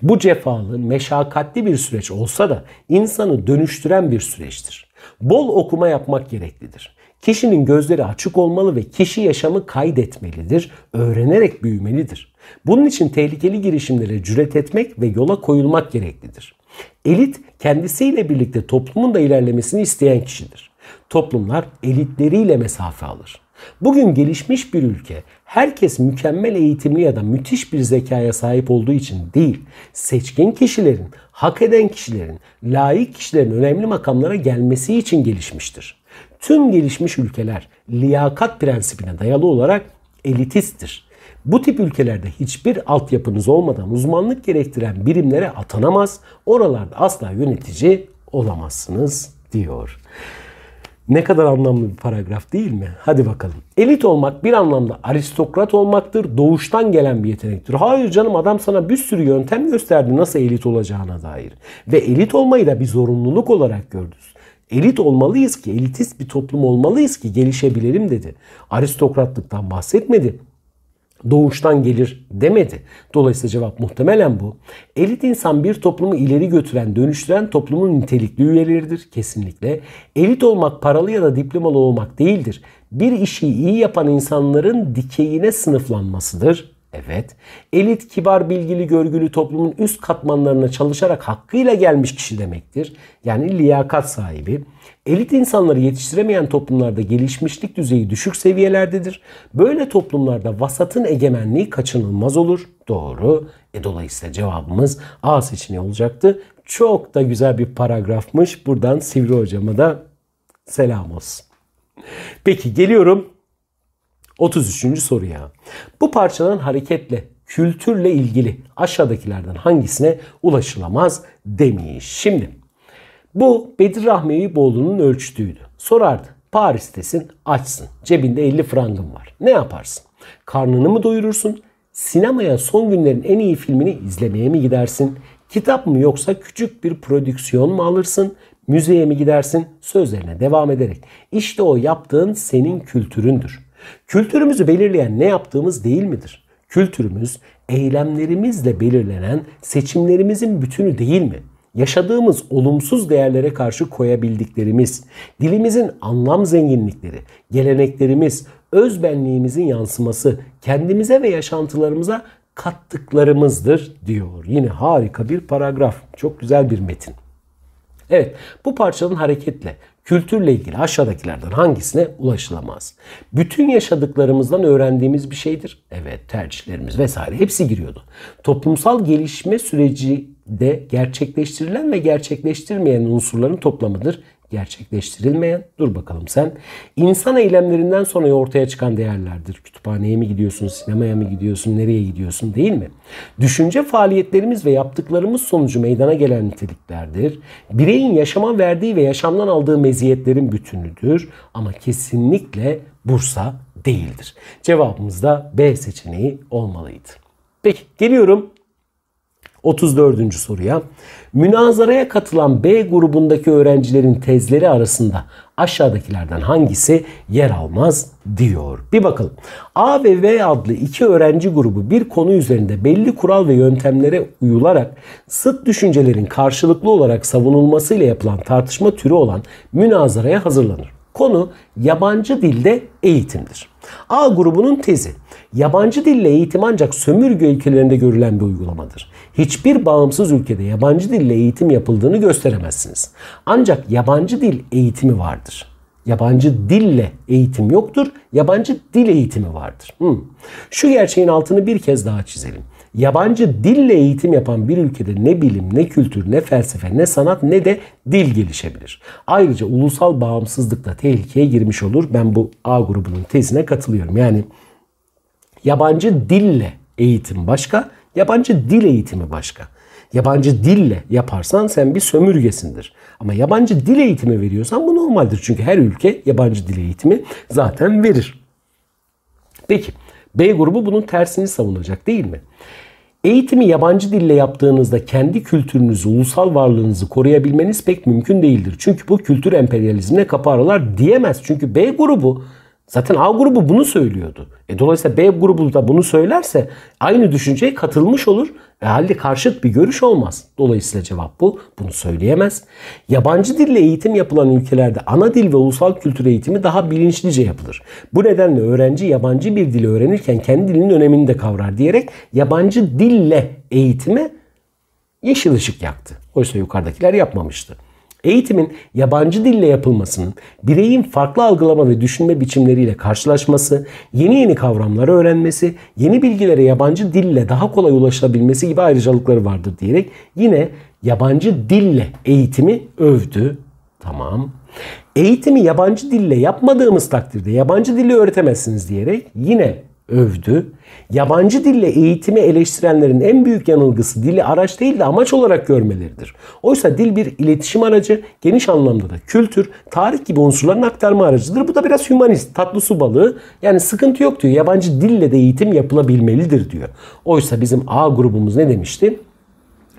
Speaker 1: Bu cefalı, meşakkatli bir süreç olsa da insanı dönüştüren bir süreçtir. Bol okuma yapmak gereklidir. Kişinin gözleri açık olmalı ve kişi yaşamı kaydetmelidir, öğrenerek büyümelidir. Bunun için tehlikeli girişimlere cüret etmek ve yola koyulmak gereklidir. Elit kendisiyle birlikte toplumun da ilerlemesini isteyen kişidir. Toplumlar elitleriyle mesafe alır. Bugün gelişmiş bir ülke herkes mükemmel eğitimli ya da müthiş bir zekaya sahip olduğu için değil, seçkin kişilerin, hak eden kişilerin, layık kişilerin önemli makamlara gelmesi için gelişmiştir. Tüm gelişmiş ülkeler liyakat prensibine dayalı olarak elitisttir. Bu tip ülkelerde hiçbir altyapınız olmadan uzmanlık gerektiren birimlere atanamaz, oralarda asla yönetici olamazsınız diyor. Ne kadar anlamlı bir paragraf değil mi? Hadi bakalım. Elit olmak bir anlamda aristokrat olmaktır. Doğuştan gelen bir yetenektir. Hayır canım adam sana bir sürü yöntem gösterdi nasıl elit olacağına dair. Ve elit olmayı da bir zorunluluk olarak gördünüz. Elit olmalıyız ki, elitist bir toplum olmalıyız ki gelişebilirim dedi. Aristokratlıktan bahsetmedi doğuştan gelir demedi. Dolayısıyla cevap muhtemelen bu. Elit insan bir toplumu ileri götüren, dönüştüren toplumun nitelikli üyeleridir kesinlikle. Elit olmak paralı ya da diplomalı olmak değildir. Bir işi iyi yapan insanların dikeyine sınıflanmasıdır. Evet. Elit, kibar, bilgili, görgülü toplumun üst katmanlarına çalışarak hakkıyla gelmiş kişi demektir. Yani liyakat sahibi. Elit insanları yetiştiremeyen toplumlarda gelişmişlik düzeyi düşük seviyelerdedir. Böyle toplumlarda vasatın egemenliği kaçınılmaz olur. Doğru. E dolayısıyla cevabımız A seçeneği olacaktı. Çok da güzel bir paragrafmış. Buradan Sivri hocama da selam olsun. Peki geliyorum 33. soru ya. Bu parçaların hareketle, kültürle ilgili aşağıdakilerden hangisine ulaşılamaz demiş. Şimdi bu Bedir Rahmi Eyüboğlu'nun ölçtüğüydü. Sorardı. Paris'tesin, açsın. Cebinde 50 frangın var. Ne yaparsın? Karnını mı doyurursun? Sinemaya son günlerin en iyi filmini izlemeye mi gidersin? Kitap mı yoksa küçük bir prodüksiyon mu alırsın? Müzeye mi gidersin? Sözlerine devam ederek. İşte o yaptığın senin kültüründür. Kültürümüzü belirleyen ne yaptığımız değil midir? Kültürümüz eylemlerimizle belirlenen seçimlerimizin bütünü değil mi? yaşadığımız olumsuz değerlere karşı koyabildiklerimiz, dilimizin anlam zenginlikleri, geleneklerimiz, özbenliğimizin yansıması, kendimize ve yaşantılarımıza kattıklarımızdır diyor. Yine harika bir paragraf. Çok güzel bir metin. Evet bu parçanın hareketle Kültürle ilgili aşağıdakilerden hangisine ulaşılamaz? Bütün yaşadıklarımızdan öğrendiğimiz bir şeydir. Evet, tercihlerimiz vesaire hepsi giriyordu. Toplumsal gelişme süreci de gerçekleştirilen ve gerçekleştirmeyen unsurların toplamıdır gerçekleştirilmeyen, dur bakalım sen, insan eylemlerinden sonra ortaya çıkan değerlerdir. Kütüphaneye mi gidiyorsun, sinemaya mı gidiyorsun, nereye gidiyorsun değil mi? Düşünce faaliyetlerimiz ve yaptıklarımız sonucu meydana gelen niteliklerdir. Bireyin yaşama verdiği ve yaşamdan aldığı meziyetlerin bütünüdür ama kesinlikle Bursa değildir. Cevabımız da B seçeneği olmalıydı. Peki geliyorum 34. soruya. Münazaraya katılan B grubundaki öğrencilerin tezleri arasında aşağıdakilerden hangisi yer almaz diyor. Bir bakalım. A ve V adlı iki öğrenci grubu bir konu üzerinde belli kural ve yöntemlere uyularak sıt düşüncelerin karşılıklı olarak savunulmasıyla yapılan tartışma türü olan münazaraya hazırlanır. Konu yabancı dilde eğitimdir. A grubunun tezi. Yabancı dille eğitim ancak sömürge ülkelerinde görülen bir uygulamadır. Hiçbir bağımsız ülkede yabancı dille eğitim yapıldığını gösteremezsiniz. Ancak yabancı dil eğitimi vardır. Yabancı dille eğitim yoktur. Yabancı dil eğitimi vardır. Hmm. Şu gerçeğin altını bir kez daha çizelim yabancı dille eğitim yapan bir ülkede ne bilim, ne kültür, ne felsefe, ne sanat ne de dil gelişebilir. Ayrıca ulusal bağımsızlık tehlikeye girmiş olur. Ben bu A grubunun tezine katılıyorum. Yani yabancı dille eğitim başka, yabancı dil eğitimi başka. Yabancı dille yaparsan sen bir sömürgesindir. Ama yabancı dil eğitimi veriyorsan bu normaldir. Çünkü her ülke yabancı dil eğitimi zaten verir. Peki B grubu bunun tersini savunacak değil mi? Eğitimi yabancı dille yaptığınızda kendi kültürünüzü, ulusal varlığınızı koruyabilmeniz pek mümkün değildir. Çünkü bu kültür emperyalizmine kapı aralar diyemez. Çünkü B grubu zaten A grubu bunu söylüyordu. E dolayısıyla B grubu da bunu söylerse aynı düşünceye katılmış olur e halde karşıt bir görüş olmaz. Dolayısıyla cevap bu. Bunu söyleyemez. Yabancı dille eğitim yapılan ülkelerde ana dil ve ulusal kültür eğitimi daha bilinçlice yapılır. Bu nedenle öğrenci yabancı bir dili öğrenirken kendi dilinin önemini de kavrar diyerek yabancı dille eğitime yeşil ışık yaktı. Oysa yukarıdakiler yapmamıştı. Eğitimin yabancı dille yapılmasının bireyin farklı algılama ve düşünme biçimleriyle karşılaşması, yeni yeni kavramları öğrenmesi, yeni bilgilere yabancı dille daha kolay ulaşabilmesi gibi ayrıcalıkları vardır diyerek yine yabancı dille eğitimi övdü. Tamam. Eğitimi yabancı dille yapmadığımız takdirde yabancı dili öğretemezsiniz diyerek yine övdü. Yabancı dille eğitimi eleştirenlerin en büyük yanılgısı dili araç değil de amaç olarak görmeleridir. Oysa dil bir iletişim aracı, geniş anlamda da kültür, tarih gibi unsurların aktarma aracıdır. Bu da biraz hümanist, tatlı su balığı. Yani sıkıntı yok diyor. Yabancı dille de eğitim yapılabilmelidir diyor. Oysa bizim A grubumuz ne demişti?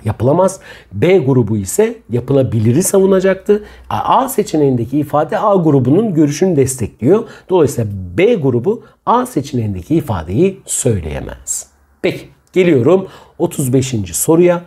Speaker 1: yapılamaz. B grubu ise yapılabiliri savunacaktı. A seçeneğindeki ifade A grubunun görüşünü destekliyor. Dolayısıyla B grubu A seçeneğindeki ifadeyi söyleyemez. Peki geliyorum 35. soruya.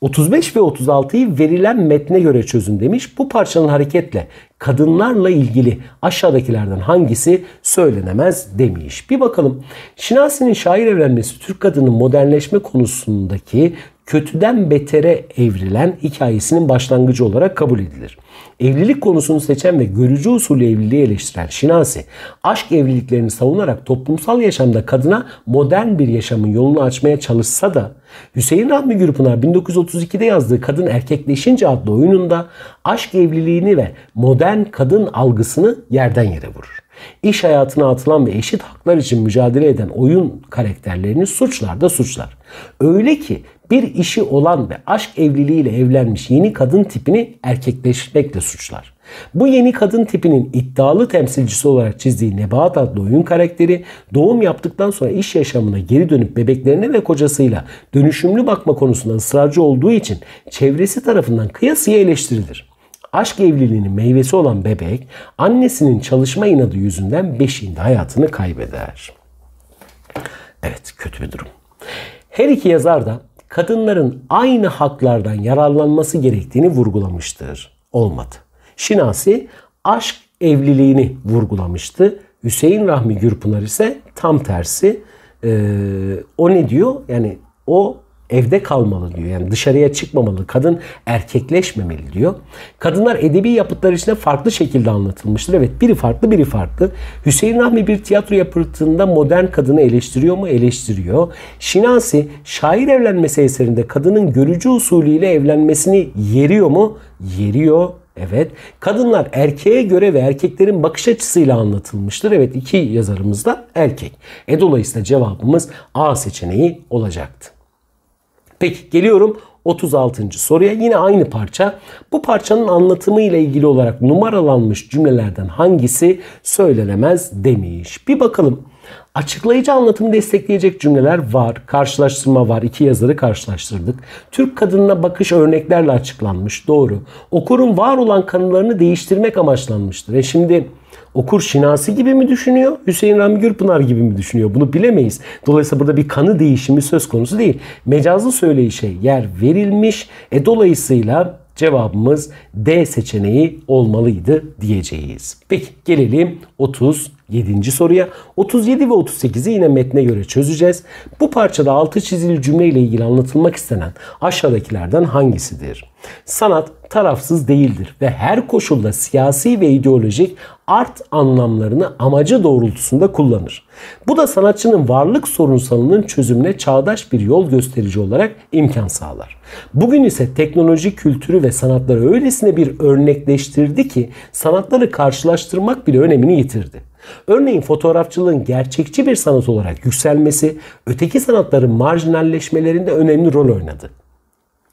Speaker 1: 35 ve 36'yı verilen metne göre çözün demiş. Bu parçanın hareketle kadınlarla ilgili aşağıdakilerden hangisi söylenemez demiş. Bir bakalım. Şinasi'nin şair evlenmesi Türk kadının modernleşme konusundaki kötüden betere evrilen hikayesinin başlangıcı olarak kabul edilir. Evlilik konusunu seçen ve görücü usulü evliliği eleştiren Şinasi, aşk evliliklerini savunarak toplumsal yaşamda kadına modern bir yaşamın yolunu açmaya çalışsa da Hüseyin Rahmi Gürpınar 1932'de yazdığı Kadın Erkekleşince adlı oyununda aşk evliliğini ve modern kadın algısını yerden yere vurur. İş hayatına atılan ve eşit haklar için mücadele eden oyun karakterlerini suçlar da suçlar. Öyle ki bir işi olan ve aşk evliliğiyle evlenmiş yeni kadın tipini erkekleşmekle suçlar. Bu yeni kadın tipinin iddialı temsilcisi olarak çizdiği Nebahat adlı oyun karakteri doğum yaptıktan sonra iş yaşamına geri dönüp bebeklerine ve kocasıyla dönüşümlü bakma konusunda ısrarcı olduğu için çevresi tarafından kıyasıya eleştirilir aşk evliliğinin meyvesi olan bebek annesinin çalışma inadı yüzünden beşiğinde hayatını kaybeder. Evet kötü bir durum. Her iki yazar da kadınların aynı haklardan yararlanması gerektiğini vurgulamıştır. Olmadı. Şinasi aşk evliliğini vurgulamıştı. Hüseyin Rahmi Gürpınar ise tam tersi. Ee, o ne diyor? Yani o evde kalmalı diyor. Yani dışarıya çıkmamalı. Kadın erkekleşmemeli diyor. Kadınlar edebi yapıtlar içinde farklı şekilde anlatılmıştır. Evet biri farklı biri farklı. Hüseyin Rahmi bir tiyatro yapıtında modern kadını eleştiriyor mu? Eleştiriyor. Şinasi şair evlenmesi eserinde kadının görücü usulüyle evlenmesini yeriyor mu? Yeriyor. Evet. Kadınlar erkeğe göre ve erkeklerin bakış açısıyla anlatılmıştır. Evet iki yazarımız da erkek. E dolayısıyla cevabımız A seçeneği olacaktı. Peki geliyorum 36. soruya yine aynı parça. Bu parçanın anlatımı ile ilgili olarak numaralanmış cümlelerden hangisi söylenemez demiş. Bir bakalım. Açıklayıcı anlatımı destekleyecek cümleler var. Karşılaştırma var. İki yazarı karşılaştırdık. Türk kadınına bakış örneklerle açıklanmış. Doğru. Okurun var olan kanılarını değiştirmek amaçlanmıştır. E şimdi okur Şinasi gibi mi düşünüyor? Hüseyin Rami Gürpınar gibi mi düşünüyor? Bunu bilemeyiz. Dolayısıyla burada bir kanı değişimi söz konusu değil. Mecazlı söyleyişe şey, yer verilmiş. E dolayısıyla cevabımız D seçeneği olmalıydı diyeceğiz. Peki gelelim 37. soruya. 37 ve 38'i yine metne göre çözeceğiz. Bu parçada altı çizili cümle ile ilgili anlatılmak istenen aşağıdakilerden hangisidir? Sanat tarafsız değildir ve her koşulda siyasi ve ideolojik art anlamlarını amacı doğrultusunda kullanır. Bu da sanatçının varlık sorunsalının çözümüne çağdaş bir yol gösterici olarak imkan sağlar. Bugün ise teknoloji kültürü ve sanatları öylesine bir örnekleştirdi ki sanatları karşılaştırmak bile önemini yitirdi. Örneğin fotoğrafçılığın gerçekçi bir sanat olarak yükselmesi, öteki sanatların marjinalleşmelerinde önemli rol oynadı.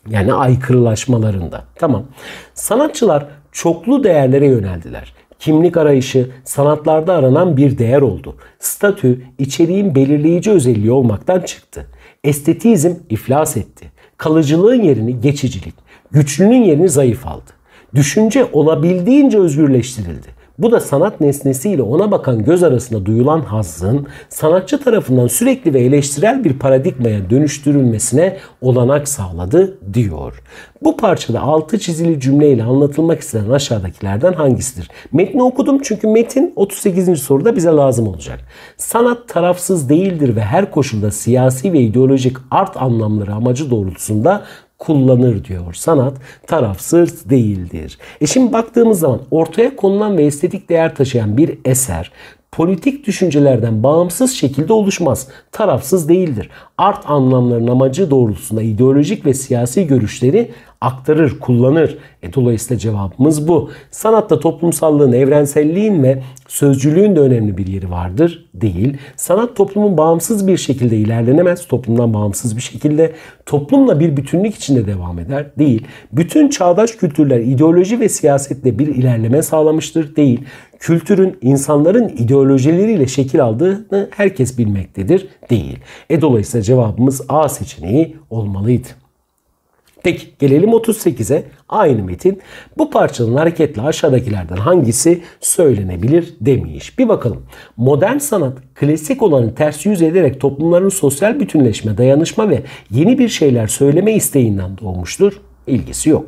Speaker 1: Yani aykırılaşmalarında. Tamam. Sanatçılar çoklu değerlere yöneldiler. Kimlik arayışı sanatlarda aranan bir değer oldu. Statü içeriğin belirleyici özelliği olmaktan çıktı. Estetizm iflas etti. Kalıcılığın yerini geçicilik, güçlünün yerini zayıf aldı. Düşünce olabildiğince özgürleştirildi. Bu da sanat nesnesiyle ona bakan göz arasında duyulan hazzın sanatçı tarafından sürekli ve eleştirel bir paradigmaya dönüştürülmesine olanak sağladı diyor. Bu parçada altı çizili cümleyle anlatılmak istenen aşağıdakilerden hangisidir? Metni okudum çünkü metin 38. soruda bize lazım olacak. Sanat tarafsız değildir ve her koşulda siyasi ve ideolojik art anlamları amacı doğrultusunda kullanır diyor. Sanat tarafsız değildir. E şimdi baktığımız zaman ortaya konulan ve estetik değer taşıyan bir eser politik düşüncelerden bağımsız şekilde oluşmaz. Tarafsız değildir. Art anlamların amacı doğrultusunda ideolojik ve siyasi görüşleri aktarır, kullanır. E dolayısıyla cevabımız bu. Sanatta toplumsallığın, evrenselliğin ve sözcülüğün de önemli bir yeri vardır. Değil. Sanat toplumun bağımsız bir şekilde ilerlenemez. Toplumdan bağımsız bir şekilde. Toplumla bir bütünlük içinde devam eder. Değil. Bütün çağdaş kültürler ideoloji ve siyasetle bir ilerleme sağlamıştır. Değil. Kültürün insanların ideolojileriyle şekil aldığını herkes bilmektedir. Değil. E dolayısıyla cevabımız A seçeneği olmalıydı. Peki gelelim 38'e. Aynı metin. Bu parçanın hareketle aşağıdakilerden hangisi söylenebilir demiş. Bir bakalım. Modern sanat klasik olanı ters yüz ederek toplumların sosyal bütünleşme, dayanışma ve yeni bir şeyler söyleme isteğinden doğmuştur. İlgisi yok.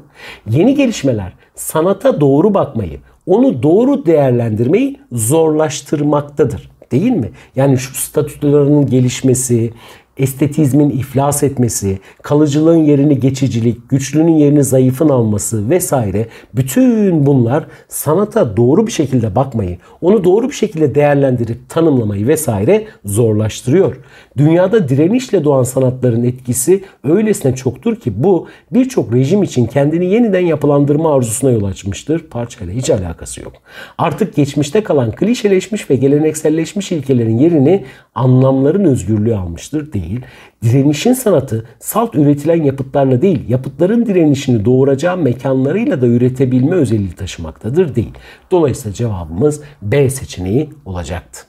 Speaker 1: Yeni gelişmeler sanata doğru bakmayı, onu doğru değerlendirmeyi zorlaştırmaktadır değil mi? Yani şu statülerinin gelişmesi, estetizmin iflas etmesi, kalıcılığın yerini geçicilik, güçlünün yerini zayıfın alması vesaire bütün bunlar sanata doğru bir şekilde bakmayı, onu doğru bir şekilde değerlendirip tanımlamayı vesaire zorlaştırıyor. Dünyada direnişle doğan sanatların etkisi öylesine çoktur ki bu birçok rejim için kendini yeniden yapılandırma arzusuna yol açmıştır. Parçayla hiç alakası yok. Artık geçmişte kalan klişeleşmiş ve gelenekselleşmiş ilkelerin yerini anlamların özgürlüğü almıştır değil değil, direnişin sanatı salt üretilen yapıtlarla değil, yapıtların direnişini doğuracağı mekanlarıyla da üretebilme özelliği taşımaktadır değil. Dolayısıyla cevabımız B seçeneği olacaktı.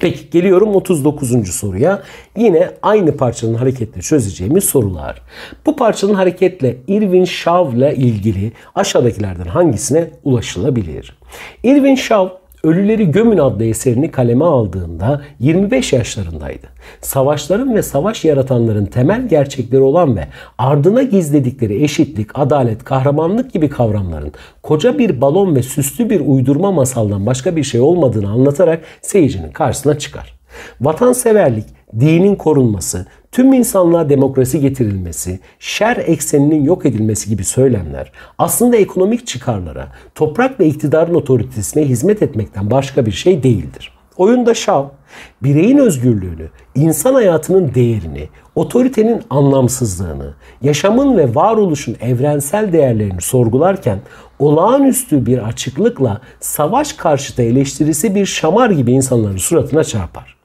Speaker 1: Peki geliyorum 39. soruya. Yine aynı parçanın hareketle çözeceğimiz sorular. Bu parçanın hareketle Irwin ile ilgili aşağıdakilerden hangisine ulaşılabilir? Irwin Shaw Ölüleri Gömün adlı eserini kaleme aldığında 25 yaşlarındaydı. Savaşların ve savaş yaratanların temel gerçekleri olan ve ardına gizledikleri eşitlik, adalet, kahramanlık gibi kavramların koca bir balon ve süslü bir uydurma masaldan başka bir şey olmadığını anlatarak seyircinin karşısına çıkar. Vatanseverlik, dinin korunması, tüm insanlığa demokrasi getirilmesi, şer ekseninin yok edilmesi gibi söylemler aslında ekonomik çıkarlara, toprak ve iktidarın otoritesine hizmet etmekten başka bir şey değildir. Oyunda Shaw, bireyin özgürlüğünü, insan hayatının değerini, otoritenin anlamsızlığını, yaşamın ve varoluşun evrensel değerlerini sorgularken olağanüstü bir açıklıkla savaş karşıtı eleştirisi bir şamar gibi insanların suratına çarpar.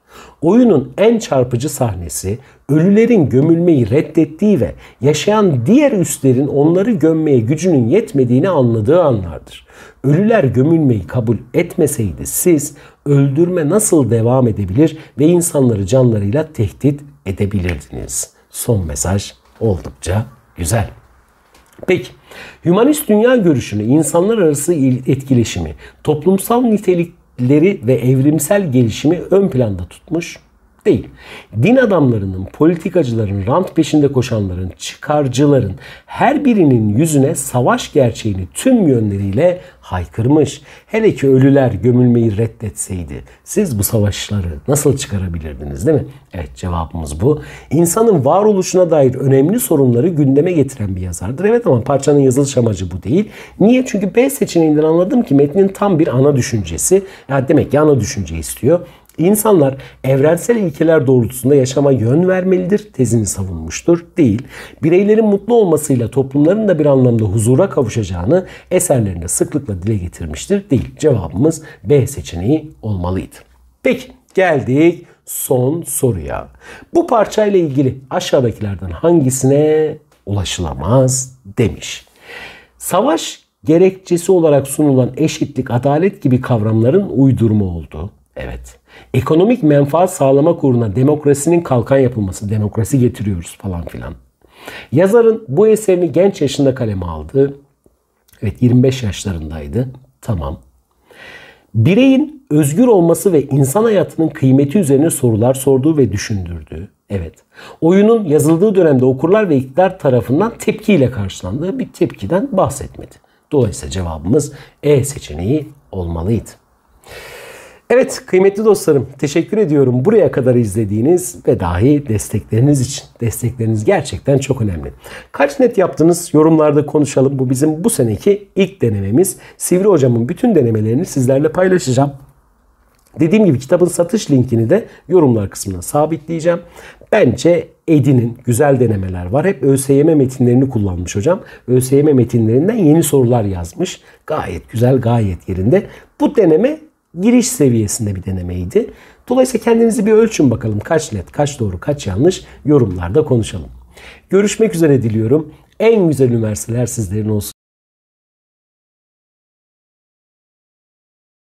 Speaker 1: Oyunun en çarpıcı sahnesi ölülerin gömülmeyi reddettiği ve yaşayan diğer üslerin onları gömmeye gücünün yetmediğini anladığı anlardır. Ölüler gömülmeyi kabul etmeseydi siz öldürme nasıl devam edebilir ve insanları canlarıyla tehdit edebilirdiniz. Son mesaj oldukça güzel. Peki, hümanist dünya görüşünü, insanlar arası etkileşimi, toplumsal nitelik leri ve evrimsel gelişimi ön planda tutmuş değil. Din adamlarının, politikacıların, rant peşinde koşanların, çıkarcıların her birinin yüzüne savaş gerçeğini tüm yönleriyle haykırmış. Hele ki ölüler gömülmeyi reddetseydi siz bu savaşları nasıl çıkarabilirdiniz değil mi? Evet cevabımız bu. İnsanın varoluşuna dair önemli sorunları gündeme getiren bir yazardır. Evet ama parçanın yazılış amacı bu değil. Niye? Çünkü B seçeneğinden anladım ki metnin tam bir ana düşüncesi. Ya demek ki ana düşünce istiyor. İnsanlar evrensel ilkeler doğrultusunda yaşama yön vermelidir tezini savunmuştur. Değil. Bireylerin mutlu olmasıyla toplumların da bir anlamda huzura kavuşacağını eserlerinde sıklıkla dile getirmiştir. Değil. Cevabımız B seçeneği olmalıydı. Peki geldik son soruya. Bu parçayla ilgili aşağıdakilerden hangisine ulaşılamaz demiş. Savaş gerekçesi olarak sunulan eşitlik, adalet gibi kavramların uydurma oldu. Evet. Ekonomik menfaat sağlama kuruna demokrasinin kalkan yapılması, demokrasi getiriyoruz falan filan. Yazarın bu eserini genç yaşında kaleme aldı. Evet 25 yaşlarındaydı. Tamam. Bireyin özgür olması ve insan hayatının kıymeti üzerine sorular sorduğu ve düşündürdüğü. Evet. Oyunun yazıldığı dönemde okurlar ve iktidar tarafından tepkiyle karşılandığı bir tepkiden bahsetmedi. Dolayısıyla cevabımız E seçeneği olmalıydı. Evet kıymetli dostlarım teşekkür ediyorum buraya kadar izlediğiniz ve dahi destekleriniz için. Destekleriniz gerçekten çok önemli. Kaç net yaptınız yorumlarda konuşalım. Bu bizim bu seneki ilk denememiz. Sivri hocamın bütün denemelerini sizlerle paylaşacağım. Dediğim gibi kitabın satış linkini de yorumlar kısmına sabitleyeceğim. Bence edinin güzel denemeler var. Hep ÖSYM metinlerini kullanmış hocam. ÖSYM metinlerinden yeni sorular yazmış. Gayet güzel, gayet yerinde. Bu deneme giriş seviyesinde bir denemeydi. Dolayısıyla kendinizi bir ölçün bakalım. Kaç net, kaç doğru, kaç yanlış yorumlarda konuşalım. Görüşmek üzere diliyorum. En güzel üniversiteler sizlerin olsun.